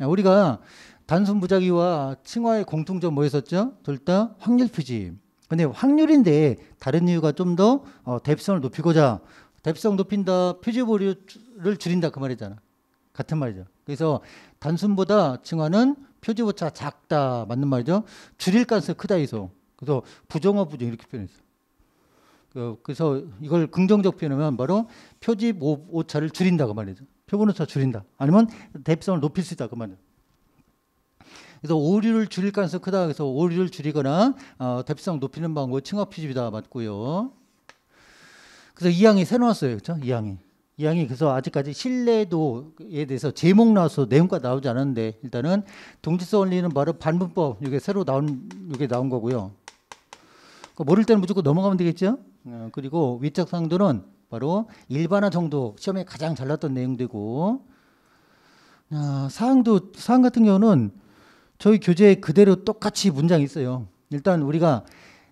야, 우리가 단순 무작위와 칭화의 공통점 뭐였었죠? 둘 다 확률 표지. 근데 확률인데 다른 이유가 좀더 어, 대비성을 높이고자 대비성 높인다, 표지보류를 줄인다 그 말이잖아. 같은 말이죠. 그래서 단순보다 칭화는 표지보차 작다 맞는 말이죠. 줄일 가능성이 크다 해서 그래서 부정어 부정 이렇게 표현했어. 그, 그래서 이걸 긍정적 표현하면 바로 표지 오차를 줄인다 그 말이죠. 표본 오차 줄인다. 아니면 대비성을 높일 수 있다 그 말이죠. 그래서 오류를 줄일 가능성이 크다. 그래서 오류를 줄이거나 어, 대피성 높이는 방법 층합 피집이다 맞고요. 그래서 이항이 새 나왔어요. 그렇죠? 이항이. 이항이 그래서 아직까지 신뢰도에 대해서 제목 나와서 내용과 나오지 않았는데 일단은 동질서 원리는 바로 반분법 이게 새로 나온 이게 나온 거고요. 모를 때는 무조건 넘어가면 되겠죠. 어, 그리고 위적 상도는 바로 일반화 정도 시험에 가장 잘 났던 내용되고 어, 사항도 사항 같은 경우는 저희 교재에 그대로 똑같이 문장이 있어요. 일단 우리가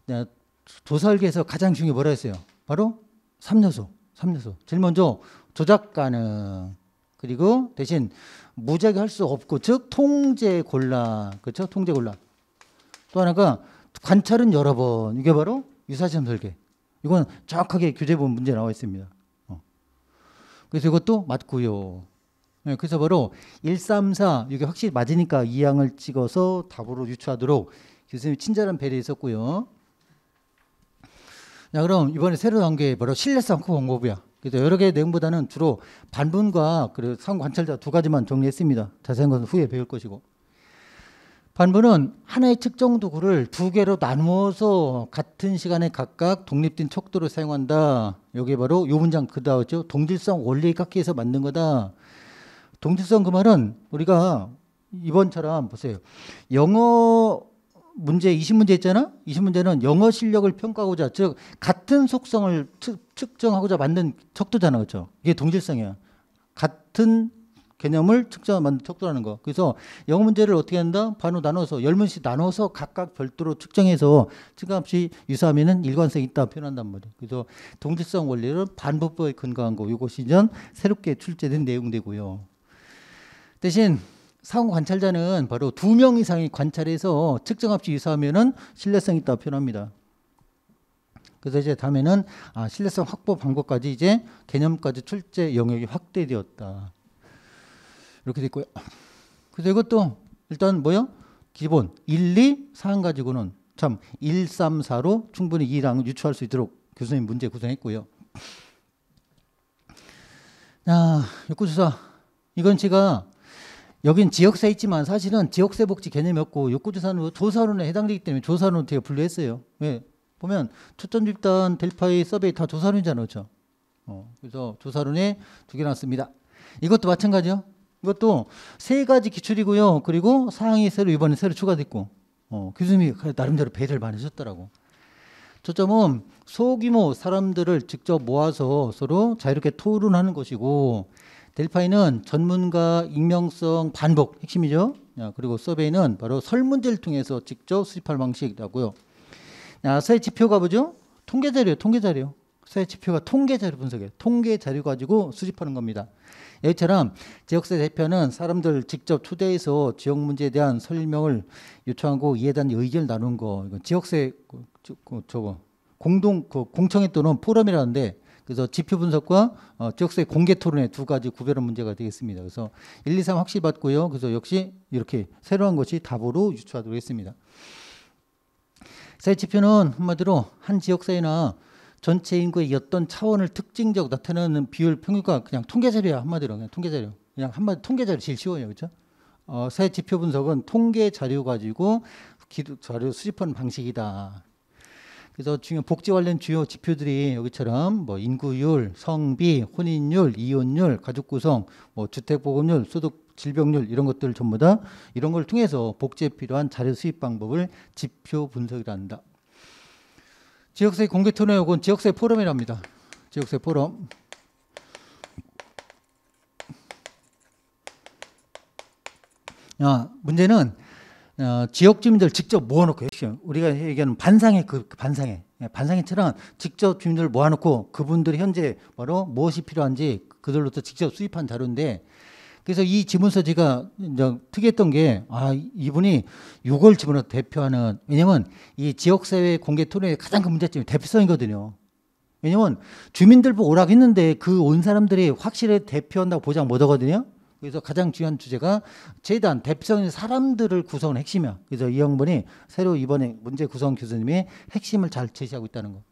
네, 도설계에서 가장 중요한 뭐라 했어요? 바로 3요소. 3요소. 제일 먼저 조작 가능. 그리고 대신 무작위 할수 없고 즉 통제 곤란. 그렇죠? 통제 곤란. 또 하나가 관찰은 여러 번. 이게 바로 유사시험 설계. 이건 정확하게 교재 보 문제 나와 있습니다. 어. 그래서 이것도 맞고요. 네, 그래서 바로 134 이게 확실히 맞으니까 이 양을 찍어서 답으로 유추하도록 교수님이 친절한 배려에 있었고요. 자 그럼 이번에 새로 나온 게 바로 신뢰성 크공부야 그래서 여러 개의 내용보다는 주로 반분과 그리고 상관찰자 두 가지만 정리했습니다. 자세한 것은 후에 배울 것이고. 반분은 하나의 측정 도구를 두 개로 나누어서 같은 시간에 각각 독립된 척도를 사용한다. 여기 바로 요 문장 그다음죠. 동질성 원리에 각해서 만든 거다. 동질성 그 말은 우리가 이번처럼 보세요. 영어 문제 20문제 있잖아. 20문제는 영어 실력을 평가하고자 즉 같은 속성을 측, 정하고자 만든 척도잖아. 그렇죠? 이게 동질성이야. 같은 개념을 측정 만든 척도라는 거. 그래서 영어 문제를 어떻게 한다? 반으로 나눠서 열 문씩 제 나눠서 각각 별도로 측정해서 측값이 정유사하면 일관성 있다 표현한단 말이야. 그래서 동질성 원리는 반복법에 근거한 거. 이것이 전 새롭게 출제된 내용되고요. 대신 사후 관찰자는 바로 두 명 이상이 관찰해서 측정 합치 유사하면은 신뢰성 있다 고 표현합니다. 그래서 이제 다음에는 아, 신뢰성 확보 방법까지 이제 개념까지 출제 영역이 확대되었다. 이렇게 됐고요. 그래서 이것도 일단 뭐요? 기본 1, 2, 4 가지고는 참 1, 3, 4로 충분히 2랑 유추할 수 있도록 교수님 문제 구성했고요. 자, 육구수사 이건 제가 여긴 지역세 있지만 사실은 지역세 복지 개념이 없고 욕구조사는 조사론에 해당되기 때문에 조사론 떻게 분류했어요. 왜? 예. 보면 초점 집단 델파의 서베이 다 조사론이잖아요. 그렇죠? 어, 그래서 조사론에 두개 나왔습니다. 이것도 마찬가지요. 이것도 세 가지 기출이고요. 그리고 사항이 새로 이번에 새로 추가됐고 어, 교수님이 나름대로 배를 많이 하셨더라고. 초점은 소규모 사람들을 직접 모아서 서로 자유롭게 토론하는 것이고 델파이는 전문가 익명성 반복 핵심이죠. 그리고 서베이는 바로 설문제를 통해서 직접 수집할 방식이라고요. 나사의 지표가 뭐죠? 통계 자료요 통계 자료. 사의 지표가 통계 자료 분석이에요. 통계 자료 가지고 수집하는 겁니다. 여기처럼 지역세 대표는 사람들 직접 초대해서 지역 문제에 대한 설명을 요청하고 이에 대한 의견을 나눈 거. 이건 지역세 그, 그, 저거 공동 그 공청회 또는 포럼이라는데 그래서 지표 분석과 어, 지역사회 공개 토론의 두 가지 구별한 문제가 되겠습니다. 그래서 1, 2, 3 확실히 봤고요. 그래서 역시 이렇게 새로운 것이 답으로 유추하도록 했습니다. 사회 지표는 한마디로 한 지역사회나 전체 인구의 어떤 차원을 특징적 나타내는 비율 평균과 그냥 통계 자료야 한마디로 그냥 통계 자료 그냥 한마디 통계 자료 제일 쉬워요 그렇죠? 어, 새 지표 분석은 통계 자료 가지고 자료 수집하는 방식이다. 그래서 중요 복지 관련 주요 지표들이 여기처럼 뭐 인구율, 성비, 혼인율, 이혼율, 가족 구성, 뭐 주택 보급률, 소득 질병률 이런 것들 전부 다 이런 걸 통해서 복지에 필요한 자료 수입 방법을 지표 분석이라 한다. 지역사회 공개 토론 회 혹은 지역사회 포럼이랍니다. 지역사회 포럼. 아, 문제는 어, 지역 주민들 직접 모아놓고 해주시오. 우리가 얘기하는 반상회 그, 그 반상회 예, 반상회처럼 직접 주민들 모아놓고 그분들이 현재 바로 무엇이 필요한지 그들로부터 직접 수입한 자료인데 그래서 이 지문서 제가 이제 특이했던 게 아 이분이 6월 지문을 대표하는 왜냐면 이 지역사회 공개 토론의 가장 큰 문제점이 대표성이거든요. 왜냐면 주민들 보고 오라고 했는데 그 온 사람들이 확실히 대표한다고 보장 못 하거든요. 그래서 가장 중요한 주제가 재단 대표적인 사람들을 구성은 핵심이야. 그래서 이영분이 새로 이번에 문제 구성 교수님이 핵심을 잘 제시하고 있다는 거.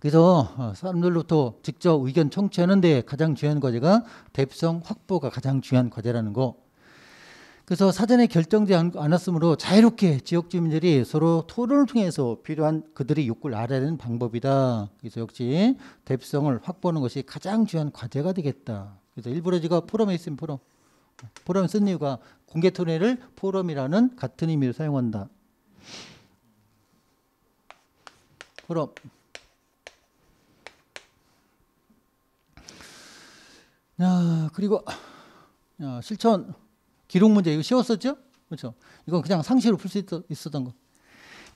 그래서 어, 사람들로부터 직접 의견 청취하는데 가장 중요한 과제가 대표성 확보가 가장 중요한 과제라는 거. 그래서 사전에 결정되지 않았으므로 자유롭게 지역 주민들이 서로 토론을 통해서 필요한 그들의 욕구를 알아내는 방법이다. 그래서 역시 대표성을 확보하는 것이 가장 중요한 과제가 되겠다. 그래서 일부러 제가 포럼에 있으면 포럼. 포럼 쓴 이유가 공개 토론회를 포럼이라는 같은 의미로 사용한다. 포럼. 야, 그리고 야, 실천 기록 문제 이거 쉬웠었죠? 그렇죠. 이건 그냥 상시로 풀 수 있었던 거.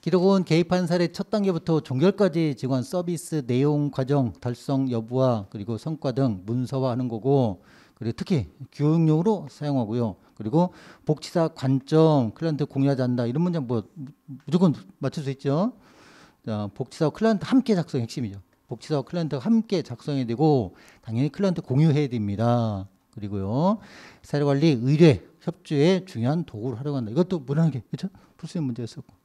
기록은 개입한 사례 첫 단계부터 종결까지 직원 서비스 내용 과정 달성 여부와 그리고 성과 등 문서화하는 거고 그리고 특히 교육용으로 사용하고요. 그리고 복지사 관점 클라이언트 공유하지 않는다 이런 문장 뭐 무조건 맞출 수 있죠. 자, 복지사와 클라이언트 함께 작성 핵심이죠. 복지사와 클라이언트 함께 작성이 되고 당연히 클라이언트 공유해야 됩니다. 그리고요 사례 관리 의뢰 협조의 중요한 도구로 활용한다. 이것도 무난하게 그렇죠? 풀수 있는 문제였었고.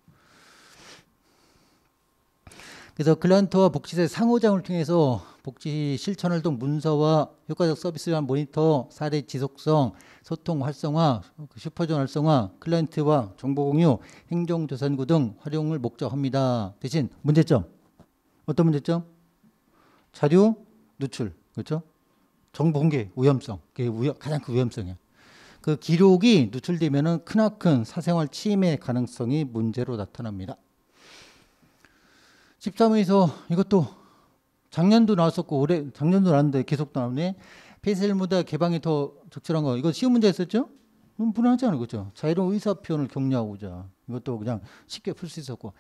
그래서 클라이언트와 복지사의 상호작용을 통해서 복지 실천 활동 문서와 효과적 서비스 와 모니터, 사례 지속성, 소통 활성화, 그 슈퍼존 활성화, 클라이언트와 정보 공유, 행정조사구등 활용을 목적합니다. 대신 문제점. 어떤 문제점? 자료 누출. 그렇죠? 정보 공개 위험성. 그게 위험, 가장 큰 위험성이야. 그 기록이 누출되면은 크나큰 사생활 침해 가능성이 문제로 나타납니다. 13회에서 이것도 작년도 나왔었고 올해 작년도 나왔는데 계속 나오네. 페이셀보다 개방이 더 적절한 거. 이거 쉬운 문제였었죠? 음, 불안하지 않은 거죠. 그렇죠? 자유로운 의사 표현을 격려하고자 이것도 그냥 쉽게 풀 수 있었고.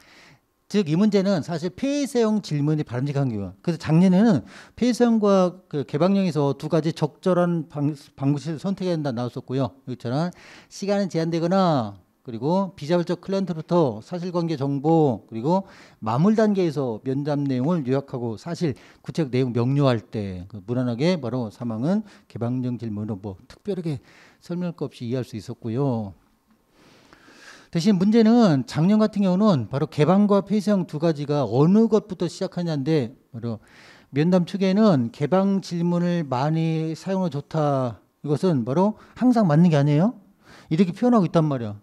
즉 이 문제는 사실 폐쇄형 질문이 바람직한 경우. 그래서 작년에는 폐쇄형과 그 개방형에서 두 가지 적절한 방, 방식을 선택해야 된다 나왔었고요. 이처럼 시간은 제한되거나 그리고 비자발적 클라이언트부터 사실관계 정보 그리고 마물 단계에서 면담 내용을 요약하고 사실 구체적 내용 명료할 때 그 무난하게 바로 사망은 개방적 질문으로 뭐 특별하게 설명할 것 없이 이해할 수 있었고요. 대신 문제는 작년 같은 경우는 바로 개방과 폐쇄형 두 가지가 어느 것부터 시작하냐인데 바로 면담 측에는 개방 질문을 많이 사용해 좋다 이것은 바로 항상 맞는 게 아니에요. 이렇게 표현하고 있단 말이야.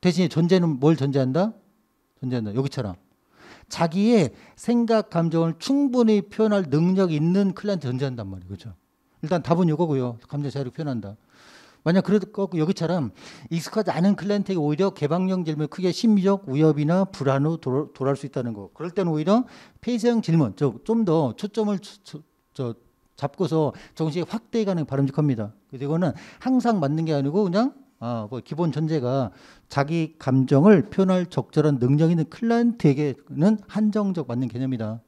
대신에 존재는 뭘 존재한다? 존재한다. 여기처럼. 자기의 생각, 감정을 충분히 표현할 능력 있는 클라이언트 존재한단 말이에요. 그죠? 일단 답은 이거고요. 감정 자유로 표현한다. 만약 그렇고 여기처럼 익숙하지 않은 클라이언트에게 오히려 개방형 질문 크게 심리적 위협이나 불안으로 돌아올 수 있다는 거. 그럴 때는 오히려 폐쇄형 질문, 좀 더 초점을 저, 저, 잡고서 정신이 확대해가는 바람직합니다. 그래서 이거는 항상 맞는 게 아니고 그냥 아, 그 기본 전제가 자기 감정을 표현할 적절한 능력 있는 클라이언트에게는 한정적 맞는 개념이다.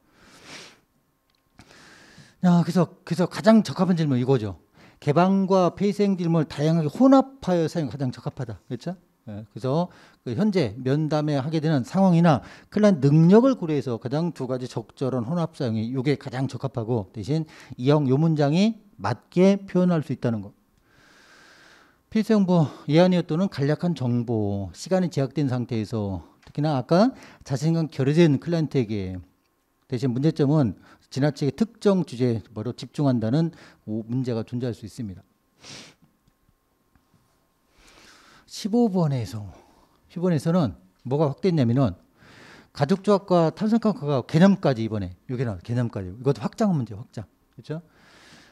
야, 그래서 그래서 가장 적합한 질문 이거죠. 개방과 폐생 질문을 다양하게 혼합하여 사용 가장 적합하다. 그렇죠? 예, 그래서 그 현재 면담에 하게 되는 상황이나 클라이언 능력을 고려해서 가장 두 가지 적절한 혼합 사용이 이게 가장 적합하고 대신 이형 요 문장이 맞게 표현할 수 있다는 거. 필수정보 예안이어 또는 간략한 정보, 시간이 제약된 상태에서 특히나 아까 자신감 결여된 클라이언트에게 대신 문제점은 지나치게 특정 주제에 바로 집중한다는 문제가 존재할 수 있습니다. 15번에서 15번에서는 뭐가 확대했냐면은 가족조합과 탄성과 개념까지 이번에 요게 나 개념까지 이것도 확장 문제 확장 그렇죠?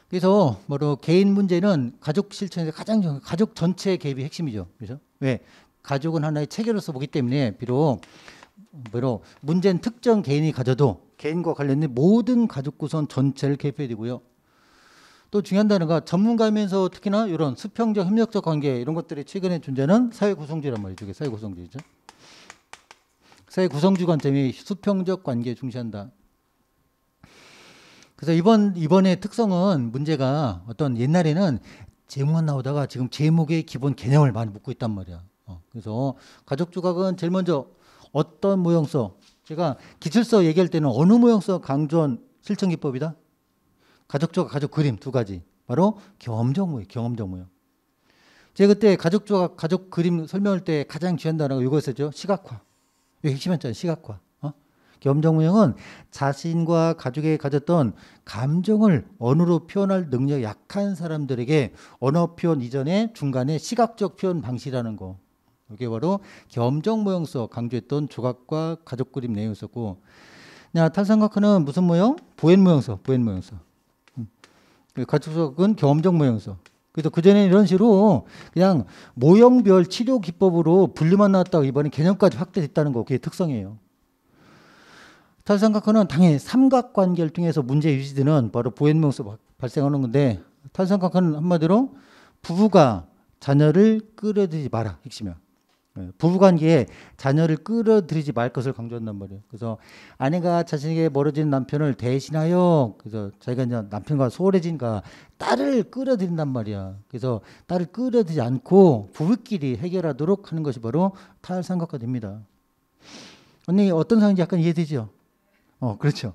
그래서 뭐로 개인 문제는 가족 실천에서 가장 중요한 가족 전체 개입이 핵심이죠. 그래서 왜 가족은 하나의 체계로서 보기 때문에 비록 뭐로 문제는 특정 개인이 가져도 개인과 관련된 모든 가족 구성 전체를 개입해야 되고요. 또 중요한 단어가 전문가면서 특히나 이런 수평적 협력적 관계 이런 것들이 최근에 존재하는 사회 구성주란 말이죠. 이게 사회 구성주죠. 사회 구성주 관점이 수평적 관계 중시한다. 그래서 이번 이번에 특성은 문제가 어떤 옛날에는 제목만 나오다가 지금 제목의 기본 개념을 많이 묻고 있단 말이야. 어, 그래서 가족 조각은 제일 먼저 어떤 모형서? 제가 기술서 얘기할 때는 어느 모형서 강조한 실천 기법이다. 가족 조각, 가족 그림 두 가지. 바로 경험적 모형, 경험적 모형. 제가 그때 가족 조각, 가족 그림 설명할 때 가장 중요한 단어가 이거였었죠. 시각화. 핵심이었잖아요. 시각화. 겸정무형은 자신과 가족에 가졌던 감정을 언어로 표현할 능력이 약한 사람들에게 언어 표현 이전에 중간에 시각적 표현 방식이라는 거. 이게 바로 겸정 모형서 강조했던 조각과 가족 그림 내용이었고 야, 탈삼각화는 무슨 모형? 보엔 모형서, 보엔 모형서. 음. 가축석은 겸정 모형서. 그래서 그전에 이런 식으로 그냥 모형별 치료 기법으로 분류만 나왔다고 이번에 개념까지 확대됐다는 거, 그게 특성이에요. 탈삼각형은 당연히 삼각관계를 통해서 문제 유지되는 바로 보행명에서 발생하는 건데 탈삼각형은 한마디로 부부가 자녀를 끌어들이지 마라 핵심이야. 예, 부부관계에 자녀를 끌어들이지 말 것을 강조한단 말이에요. 그래서 아내가 자신에게 멀어진 남편을 대신하여 그래서 자기가 이제 남편과 소홀해진가 딸을 끌어들인단 말이야. 그래서 딸을 끌어들이지 않고 부부끼리 해결하도록 하는 것이 바로 탈삼각화됩니다. 언니 어떤 상황인지 약간 이해되죠? 어, 그렇죠.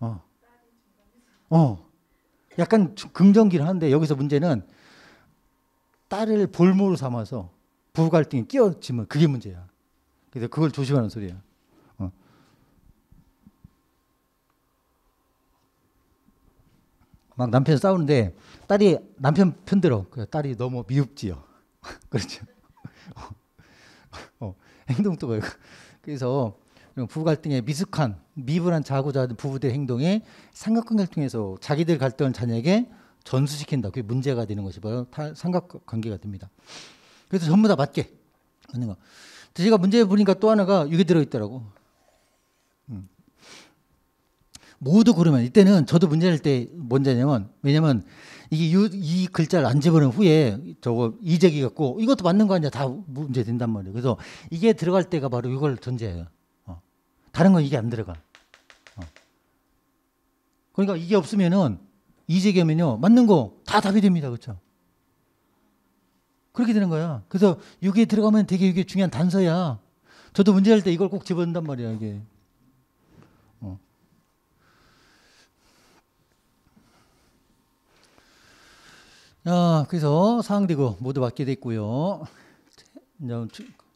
어. 어. 약간 긍정기를 하는데 여기서 문제는 딸을 볼모로 삼아서 부부 갈등에 끼어지면 그게 문제야. 그래서 그걸 조심하는 소리야. 어. 막 남편 싸우는데 딸이 남편 편들어. 딸이 너무 미흡지요. *laughs* 그렇죠. 어. 어. 행동 또 그래서 부부 갈등에 미숙한 미분한 자고자 하는 부부들 행동이 삼각관계를 통해서 자기들 갈등을 자녀에게 전수시킨다. 그게 문제가 되는 것이 바로 타, 삼각관계가 됩니다. 그래서 전부 다 맞게 하는 거. 제가 문제 보니까 또 하나가 이게 들어있더라고. 음. 모두 그러면 이때는 저도 문제 낼때 뭔지냐면 왜냐면 이게 유, 이 글자를 안 집어넣은 후에 저거 이재기 갖고 이것도 맞는 거 아니야 다 문제 된단 말이에요. 그래서 이게 들어갈 때가 바로 이걸 전제해요. 다른 건 이게 안 들어가. 어. 그러니까 이게 없으면은 이재겸은요 맞는 거 다 답이 됩니다, 그렇죠? 그렇게 되는 거야. 그래서 여기에 들어가면 되게 이게 중요한 단서야. 저도 문제할 때 이걸 꼭 집어넣는단 말이야, 이게. 어. 아, 그래서 상항되고 모두 맡게 됐고요.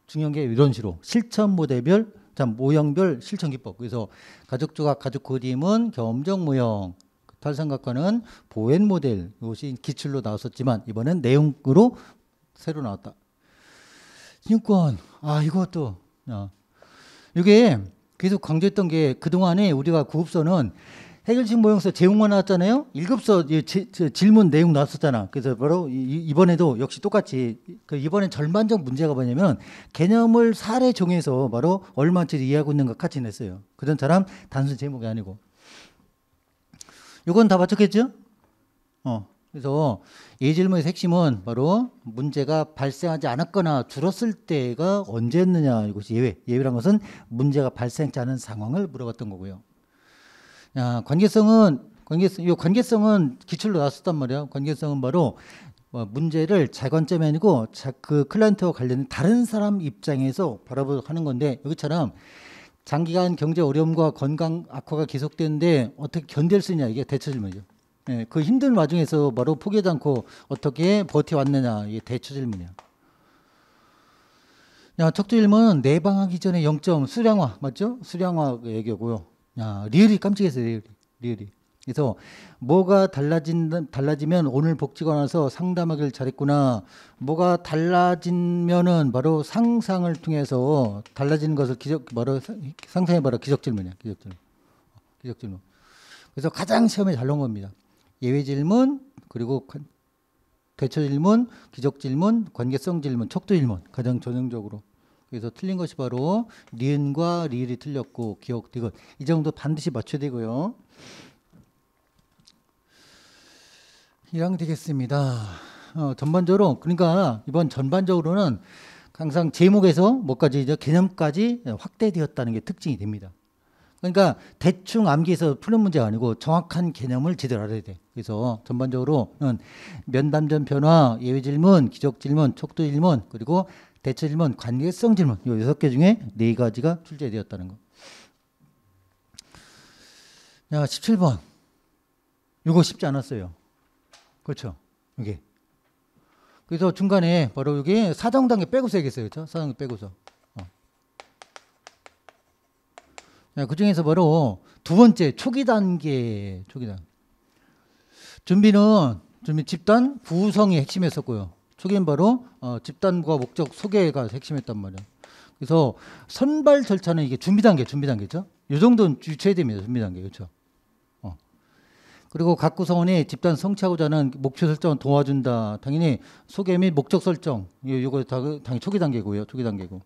중요한 게 이런 식으로 실천 모델별 자, 모형별 실천 기법. 그래서 가족 조각, 가족 그림은 겸정 모형, 탈삼각관은 보엔 모델. 이것이 기출로 나왔었지만 이번엔 내용으로 새로 나왔다. 신 인권. 아, 이것도. 아. 이게 계속 강조했던 게 그동안에 우리가 구급선은 해결식 모형서 제공만 나왔잖아요. 1급서 예, 제, 제 질문 내용 나왔었잖아. 그래서 바로 이, 번에도 역시 똑같이 그 이번에 절반적 문제가 뭐냐면 개념을 사례 중에서 바로 얼마짜 이해하고 있는것 같이 냈어요. 그런 사람 단순 제목이 아니고. 이건 다 맞췄겠죠? 어. 그래서 이 질문의 핵심은 바로 문제가 발생하지 않았거나 줄었을 때가 언제였느냐 이것이 예외. 예외란 것은 문제가 발생하지 않은 상황을 물어봤던 거고요. 야, 아, 관계성은 관계성 요 관계성은 기출로 나왔었단 말이에 관계성은 바로 어, 문제를 제 관점이 아니고 그 클라이언트와 관련된 다른 사람 입장에서 바라보도록 하는 건데 여기처럼 장기간 경제 어려움과 건강 악화가 계속되는데 어떻게 견딜 수 있냐 이게 대처 질문이죠. 예, 그 힘든 와중에서 바로 포기하지 않고 어떻게 버텨왔느냐 이게 대처 질문이야. 야, 첫 질문은 내방하기 네 전에 0점 수량화 맞죠? 수량화 얘기고요. 야, 아, 리얼이 깜찍했어요. 리얼이. 리얼이. 그래서 뭐가 달라진 달라지면 오늘 복지관 와서 상담하길 잘했구나. 뭐가 달라지면은 바로 상상을 통해서 달라지는 것을 기적 바로 상상해 봐라 기적 질문이야. 기적 질문. 기적 질문. 그래서 가장 시험에 잘 나온 겁니다. 예외 질문 그리고 대처 질문, 기적 질문, 관계성 질문, 척도 질문 가장 전형적으로 그래서 틀린 것이 바로 니은과 리을이 틀렸고 기억 이거 이 정도 반드시 맞춰야 되고요. 이랑 되겠습니다. 어, 전반적으로 그러니까 이번 전반적으로는 항상 제목에서 뭐까지 이제 개념까지 확대되었다는 게 특징이 됩니다. 그러니까 대충 암기해서 푸는 문제가 아니고 정확한 개념을 제대로 알아야 돼. 그래서 전반적으로는 면담전 변화, 예외 질문, 기적 질문, 척도 질문, 그리고 대체 질문, 관계성 질문 이 여섯 개 중에 네 가지가 출제되었다는 거. 자, 17번. 이거 쉽지 않았어요. 그렇죠? 이게. 그래서 중간에 바로 여기 사정단계 빼고서 얘기했어요. 그렇죠? 사정단계 빼고서. 어. 그 중에서 바로 두 번째 초기 단계, 초기 단 준비는 준비 집단 구성이 핵심이었었고요. 소개는 바로 어, 집단과 목적 소개가 핵심이었단 말이에요. 그래서 선발 절차는 이게 준비 단계, 준비 단계죠. 이 정도는 유치 됩니다. 준비 단계 그렇죠. 어. 그리고 각 구성원이 집단 성취하고자 하는 목표 설정을 도와준다. 당연히 소개 및 목적 설정 이거 그, 당연히 초기 단계고요. 초기 단계고.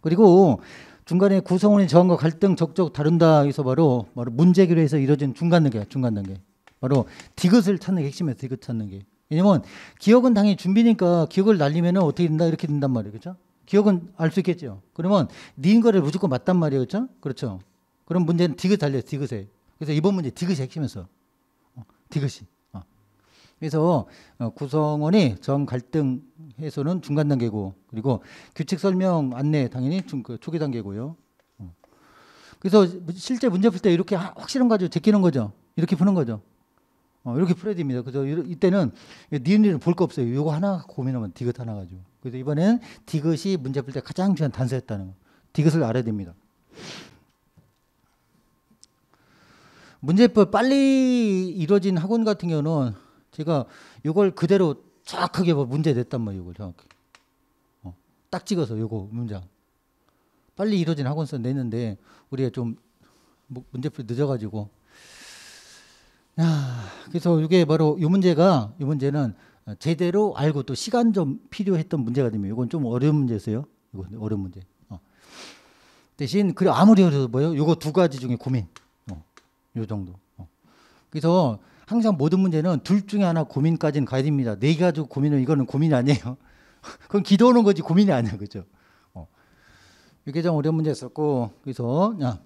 그리고 중간에 구성원의 저항과 갈등 적적 다룬다 해서 바로 바로 문제기로 해서 이루어진 중간 단계, 중간 단계. 바로 디귿을 찾는 게 핵심이에요. 디귿 찾는 게. 왜냐면 기억은 당연히 준비니까 기억을 날리면 어떻게 된다 이렇게 된단 말이에요. 그죠? 기억은 알 수 있겠죠. 그러면 니인 거를 무조건 맞단 말이에요. 그죠? 그렇죠. 그럼 그렇죠. 문제는 디귿 달려요. 디귿에. 그래서 이번 문제 디귿이 핵심에서. 어, 디귿이. 어. 그래서 어, 구성원이 정 갈등 해소는 중간 단계고 그리고 규칙 설명 안내 당연히 중, 그 초기 단계고요. 어. 그래서 실제 문제 풀 때 이렇게 확실한 가지고 제끼는 거죠. 이렇게 푸는 거죠. 어, 이렇게 프레디입니다. 그래서 이때는 니은이를 볼거 없어요. 이거 하나 고민하면 디귿 하나 가지고. 그래서 이번엔 디귿이 문제 풀 때 가장 중요한 단서였다는 거. 디귿을 알아야 됩니다. 문제풀 빨리 이루어진 학원 같은 경우는 제가 이걸 그대로 정확하게 뭐 문제 냈단 말이에요. 이걸 정확히. 어, 딱 찍어서 이거 문장. 빨리 이루어진 학원서 냈는데 우리가 좀 뭐 문제풀이 늦어가지고 야, 아, 그래서 이게 바로 이 문제가 이 문제는 제대로 알고 또 시간 좀 필요했던 문제거든요. 이건 좀 어려운 문제였어요. 이건 어려운 문제. 어. 대신 그래 아무리 어려도 뭐요? 이거 두 가지 중에 고민. 어. 요 정도. 어. 그래서 항상 모든 문제는 둘 중에 하나 고민까지는 가야 됩니다. 네가지 고민은 이거는 *laughs* 고민이 아니에요. 그건 기도하는 거지 고민이 아니야, 그죠? 어. 이게 좀 어려운 문제였었고 그래서 야.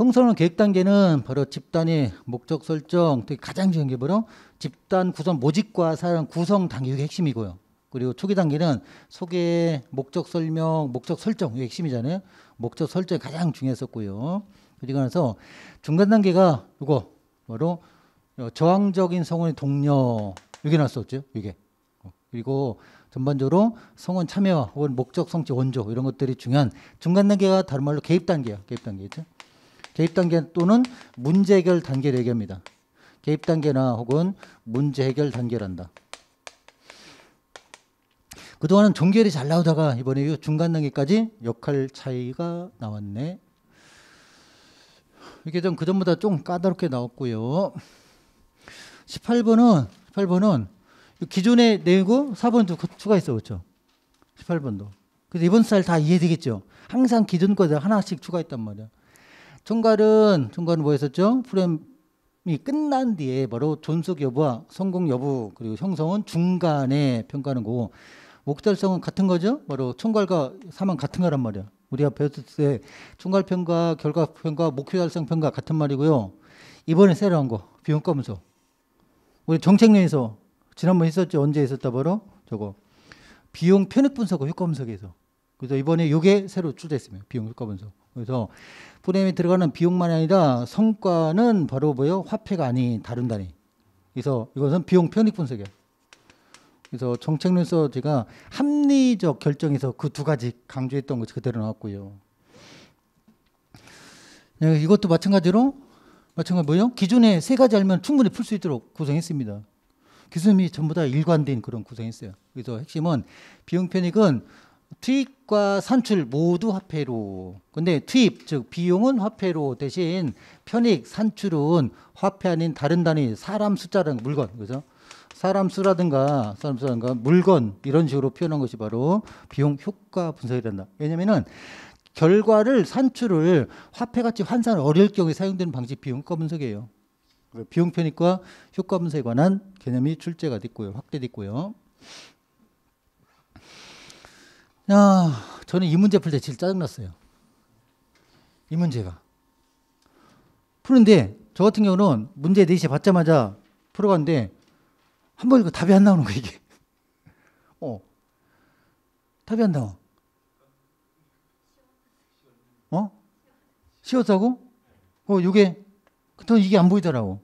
형성을 계획 단계는 바로 집단의 목적 설정, 특히 가장 중요한 게 바로 집단 구성 모집과 사용 구성 단계의 핵심이고요. 그리고 초기 단계는 소개, 목적 설명, 목적 설정 이게 핵심이잖아요. 목적 설정이 가장 중요했었고요. 그리고 나서 중간 단계가 이거 바로 어, 저항적인 성원의 동력 이게 왔었죠 이게 어, 그리고 전반적으로 성원 참여 혹은 목적 성취 원조 이런 것들이 중요한 중간 단계가 다른 말로 개입 단계야. 개입 단계죠. 개입 단계 또는 문제 해결 단계를 얘기합니다. 개입 단계나 혹은 문제 해결 단계란다. 그동안은 종결이 잘 나오다가 이번에 중간 단계까지 역할 차이가 나왔네. 이게 좀 그전보다 좀 까다롭게 나왔고요. 18번은 18번은 기존에 내고 4번도 그 추가했어 그렇죠? 18번도. 그래서 이번 스다 이해되겠죠? 항상 기존 거에 하나씩 추가했단 말이야. 총괄은 총괄은 뭐였었죠? 프레임이 끝난 뒤에 바로 존속 여부와 성공 여부 그리고 형성은 중간에 평가하는 거고 목달성은 같은 거죠. 바로 총괄과 사망 같은 거란 말이야. 우리가 배웠을 때 총괄 평가, 결과 평가, 목표 달성 평가 같은 말이고요. 이번에 새로 한 거 비용 과 분석. 우리 정책면에서 지난번 했었죠. 언제 했었다 바로 저거 비용 편익 분석과 효과 분석에서. 그래서 이번에 요게 새로 출제했습니다. 비용 효과 분석. 그래서 프레임에 들어가는 비용만이 아니라 성과는 바로 뭐요? 화폐가 아닌 다른 단위. 그래서 이것은 비용 편익 분석이에요. 그래서 정책론서 제가 합리적 결정에서 그 두 가지 강조했던 것이 그대로 나왔고요. 네, 이것도 마찬가지로 마찬가지 뭐요? 기존에 세 가지 알면 충분히 풀 수 있도록 구성했습니다. 기준이 전부 다 일관된 그런 구성했어요. 그래서 핵심은 비용 편익은 투입과 산출 모두 화폐로. 근데 투입 즉 비용은 화폐로 대신 편익 산출은 화폐 아닌 다른 단위 사람 숫자라는 물건 그죠? 사람 수라든가 사람 수라든가 물건 이런 식으로 표현한 것이 바로 비용 효과 분석이란다. 왜냐면은 결과를 산출을 화폐같이 환산 어려 경우에 사용되는 방식 비용 과 분석이에요. 비용 편익과 효과 분석에 관한 개념이 출제가 됐고요. 확대됐고요. 야, 아, 저는 이 문제 풀 때 제일 짜증났어요. 이 문제가. 푸는데, 저 같은 경우는 문제 내시 받자마자 풀어봤는데, 한 번 읽고 답이 안 나오는 거야, 이게. 어. 답이 안 나와. 어? 쉬웠다고? 어, 이게, 그때 이게 안 보이더라고.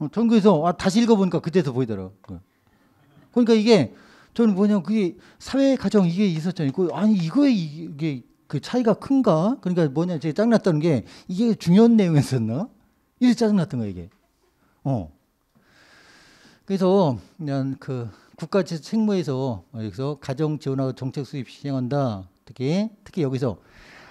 어, 전교에서 아, 다시 읽어보니까 그때서 보이더라고. 그러니까 이게 저는 뭐냐면 그게 사회 가정 이게 있었잖아요. 그 아니 이거에 이게 그 차이가 큰가? 그러니까 뭐냐 제가 짜증났다는 게 이게 중요한 내용이었었나? 이래 짜증났던 거예 이게. 어. 그래서 그냥 그 국가 책무에서 여기서 가정 지원하고 정책 수립 시행한다. 특히 특히 여기서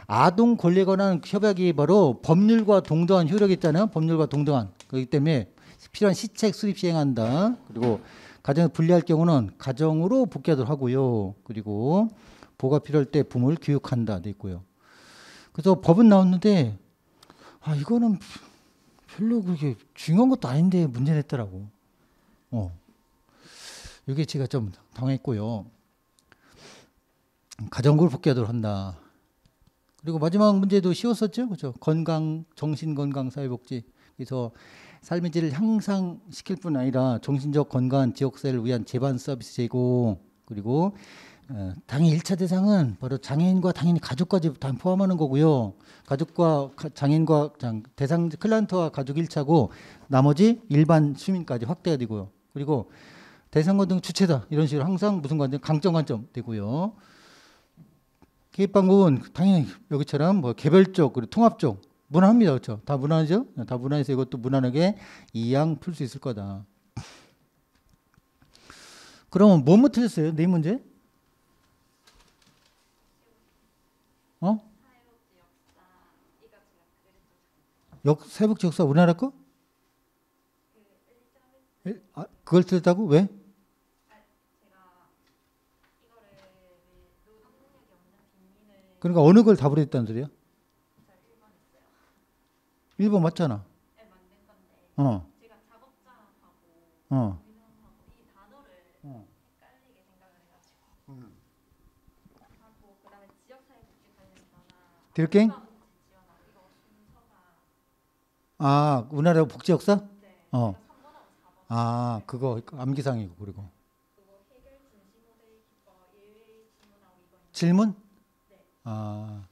아동 권리 관한 협약이 바로 법률과 동등한 효력이 있잖아요. 법률과 동등한. 그렇기 때문에 필요한 시책 수립 시행한다. 그리고 가정에 불리할 경우는 가정으로 복귀하도록 하고요. 그리고 보가 필요할 때 부모를 교육한다 돼 네, 있고요. 그래서 법은 나왔는데 아 이거는 별로 그게 중요한 것도 아닌데 문제 냈더라고. 어. 이게 제가 좀 당했고요. 가정을 복귀하도록 한다. 그리고 마지막 문제도 쉬웠었죠. 그죠? 건강, 정신건강, 사회복지. 그래서 삶의 질을 향상시킬 뿐 아니라 정신적 건강 지역사회를 위한 제반 서비스 제공 그리고 어, 당의 일차 대상은 바로 장애인과 당연히 가족까지 다 포함하는 거고요. 가족과 장애인과 대상 클란트와 가족 일차고 나머지 일반 시민까지 확대가 되고요. 그리고 대상권 등 주체다 이런 식으로 항상 무슨 관점 강점 관점 되고요. 개입 방법은 당연히 여기처럼 뭐 개별적 그리고 통합적 무난합니다. 그렇죠? 다 무난하죠? 네, 다 무난해서 이것도 무난하게 이양 풀 수 있을 거다. 그럼 뭐뭐 틀렸어요? 네 문제? 어? 역, 세북지 역사 우리나라 거? 아, 그걸 틀렸다고? 왜? 그러니까 어느 걸 답으로 다는 소리야? 1번 맞잖아. 네, 맞는 건데. 어. 제가 작업자하고 어. 이 단어를 어. 헷갈리게 생각을 해가지고. 음. 하고 그다음에 지역사회 복지 관련자나. 들깨? 아, 우리나라 복지 역사? 네. 어. 아, 그거 암기상이고 그리고. 질문? 네. 아.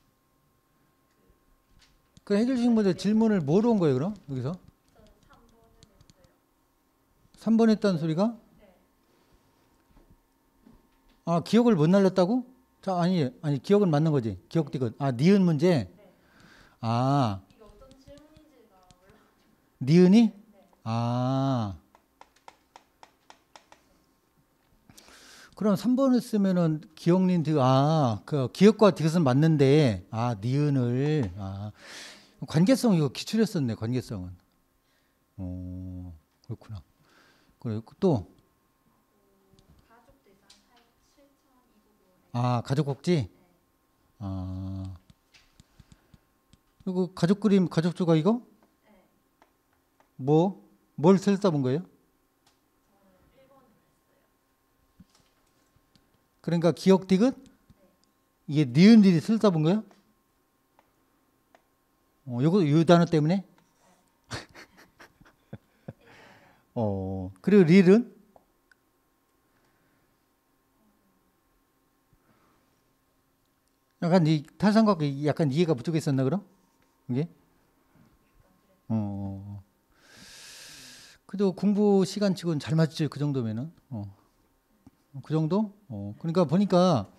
그 해결식 문제 질문을 뭐로 온 거예요, 그럼? 여기서? 3번 했다는 소리가? 아, 기억을 못 날렸다고? 자, 아니, 아니, 기억은 맞는 거지. 기억 띠건. 아, 니은 문제? 아. 니은이? 아. 그럼 3번을 쓰면은 기억린 드, 아, 그 기억과 디귿은 맞는데, 아, 니은을, 아. 관계성 이거 기출했었네 관계성은. 어 그렇구나. 그리고 또. 아 가족 복지. 아 이거 가족 그림 가족 조각 이거? 뭐? 뭘 쓸다본 거예요? 그러니까 기억 디귿? 이게 니은들이 쓸다본 거예요? 어, 요거 요 단어 때문에? 어, 그리고 릴은? 약간 이 타산과 약간 이해가 부족했었나 그럼? 이게? 어. 그래도 공부 시간 치고잘 맞지 그 정도면은. 어. 그 정도? 어. 그러니까 보니까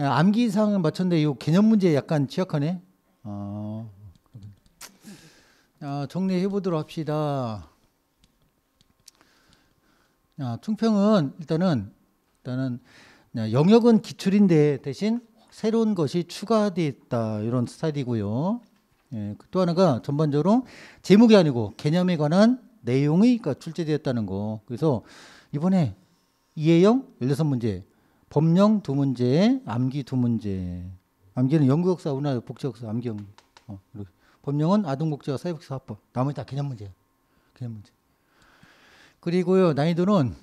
예, 암기 사을 맞췄는데 이 개념 문제 약간 취약하네. 어. 아, 정리해 보도록 합시다. 아, 충평은 일단은 일단은 네, 영역은 기출인데 대신 새로운 것이 추가돼 다 이런 스타일이고요. 예, 그 또 하나가 전반적으로 제목이 아니고 개념에 관한 내용이 그러니까 출제되었다는 거. 그래서 이번에 이해형 16문제, 법령 2문제, 암기 2문제. 암기는 연구역사, 우나 복지역사, 암기형. 어, 이렇게. 법령은 아동복지와 사회복지사법. 업 나머지 다 개념 문제예요. 개념 문제. 그리고요, 난이도는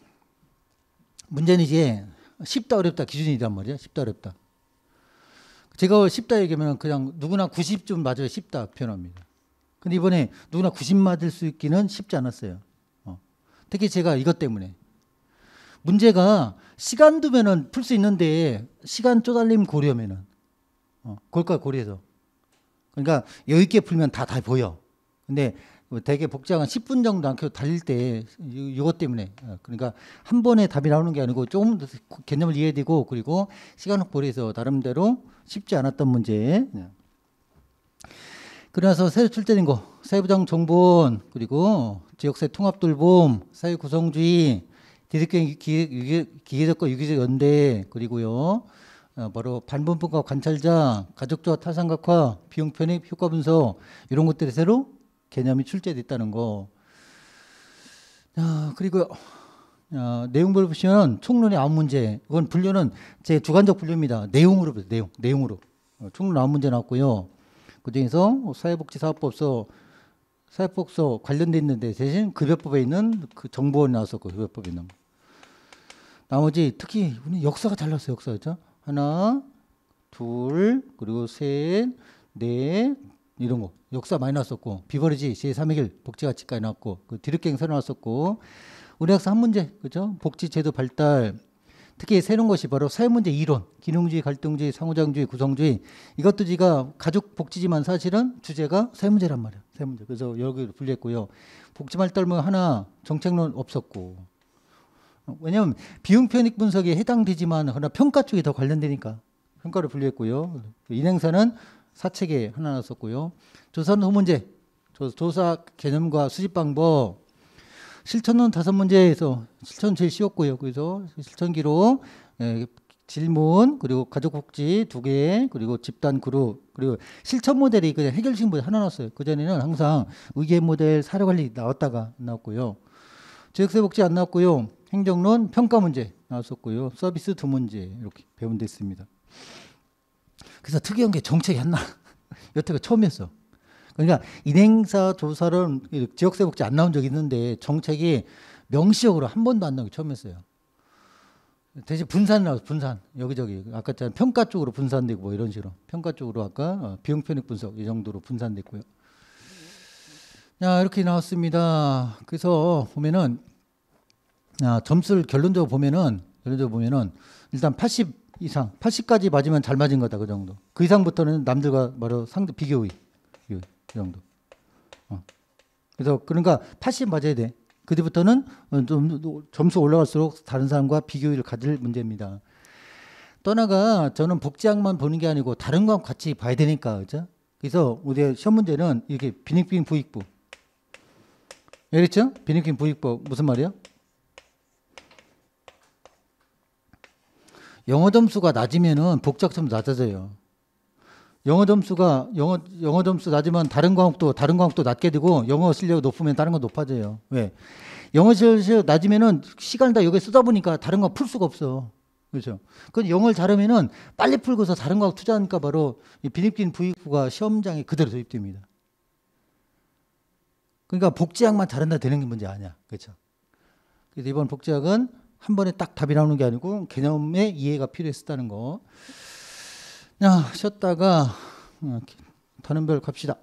문제는 이제 쉽다 어렵다 기준이란 말이에요. 쉽다 어렵다. 제가 쉽다 얘기하면 그냥 누구나 90 좀 맞아야 쉽다 표현합니다. 근데 이번에 누구나 90 맞을 수 있기는 쉽지 않았어요. 어. 특히 제가 이것 때문에. 문제가 시간 두면은 풀 수 있는데 시간 쪼달림 고려면은 어, 그걸 고려해서 그러니까 여유 있게 풀면 다 다 보여. 근데 뭐 대개 복잡은 10분 정도 안 켜도 달릴 때 이것 때문에 어, 그러니까 한 번에 답이 나오는 게 아니고 조금 더 개념을 이해되고 그리고 시간 을고려 해서 나름대로 쉽지 않았던 문제 네. 그래서 새로 출제된 거 세부정 정본 그리고 지역세 통합 돌봄 사회 구성주의 디득경 기획 기계적과 유기적 연대 그리고요 어, 바로 반분포과 관찰자, 가족조화 타산각화, 비용 편입, 효과 분석 이런 것들이 새로 개념이 출제됐다는 거. 아, 그리고 어, 내용을 보시면 총론의 아홉 문제. 이건 분류는 제 주관적 분류입니다. 내용으로 보세요. 내용, 내용으로. 어, 총론 아홉 문제 나왔고요. 그중에서 뭐 사회복지사업법서 사회복서 관련돼 있는데 대신 급여법에 있는 그정보원 나왔었고 급여법에 있는 나머지 특히 우리 역사가 달랐어요 역사였죠 하나, 둘, 그리고 셋, 넷 이런 거 역사 많이 나왔었고 비버리지 제3의 길복지가치까지 왔고그 디귿갱 새로 왔었고 우리 학생한 문제 그죠? 복지제도 발달 특히 새로운 것이 바로 사회문제 이론, 기능주의, 갈등주의, 상호작용주의, 구성주의 이것도 제가 가족 복지지만 사실은 주제가 사회문제란 말이에요. 사회문제. 그래서 여기로 분리했고요. 복지발달문 뭐 하나 정책론 없었고 왜냐하면 비용 편익 분석에 해당되지만 그러나 평가 쪽이더 관련되니까 평가를 분류했고요. 인행사는 그 사책에 하나 썼고요. 조사는 소문제, 조사 개념과 수집 방법, 실천은 다섯 문제에서 실천 제일 쉬웠고요. 그래서 실천 기록, 예, 질문 그리고 가족복지 두 개, 그리고 집단 그룹 그리고 실천 모델이 그냥 해결식 모델 하나 나어요그 전에는 항상 의계 모델 사료 관리 나왔다가 나왔고요. 지역세 복지 안 나왔고요. 행정론 평가 문제 나왔었고요. 서비스 두 문제 이렇게 배운 데 있습니다. 그래서 특이한 게 정책이 하나 *laughs* 여태가 처음이었어. 그러니까 인행사 조사를 지역세 복지 안 나온 적이 있는데 정책이 명시적으로 한 번도 안 나오기 처음이었어요. 대신 분산 나와서 분산 여기저기 아까 전 평가 쪽으로 분산되고 뭐 이런 식으로 평가 쪽으로 아까 어, 비용 편익 분석 이 정도로 분산됐고요. 자 이렇게 나왔습니다. 그래서 보면은 아, 점수를 결론적으로 보면은 결론적으로 보면은 일단 80 이상 80까지 맞으면 잘 맞은 거다 그 정도. 그 이상부터는 남들과 바로 상대 비교의 그 정도. 어. 그래서 그러니까 80 맞아야 돼. 그 뒤부터는 좀 점수 올라갈수록 다른 사람과 비교를 가질 문제입니다. 떠나가 저는 복지학만 보는 게 아니고 다른 거 같이 봐야 되니까 그죠? 그래서 우리 시험 문제는 이렇게 비닉빈 부익부. 알겠죠? 비닉빈 부익부 무슨 말이야? 영어 점수가 낮으면은 복잡점 낮아져요. 영어 점수가 영어 영어 점수 낮으면 다른 과목도 다른 과목도 낮게 되고 영어 실력 높으면 다른 거 높아져요. 왜? 영어 실력 낮으면은 시간 다 여기 쓰다 보니까 다른 거 풀 수가 없어. 그렇죠. 그 영어를 잘하면은 빨리 풀고서 다른 과목 투자하니까 바로 비립긴 부익부가 시험장에 그대로 도입됩니다. 그러니까 복지학만 잘한다 되는 게 문제 아니야. 그렇죠. 그래서 이번 복지학은 한 번에 딱 답이 나오는 게 아니고 개념의 이해가 필요했었다는 거. 야, 쉬었다가 어, 더는 별 갑시다.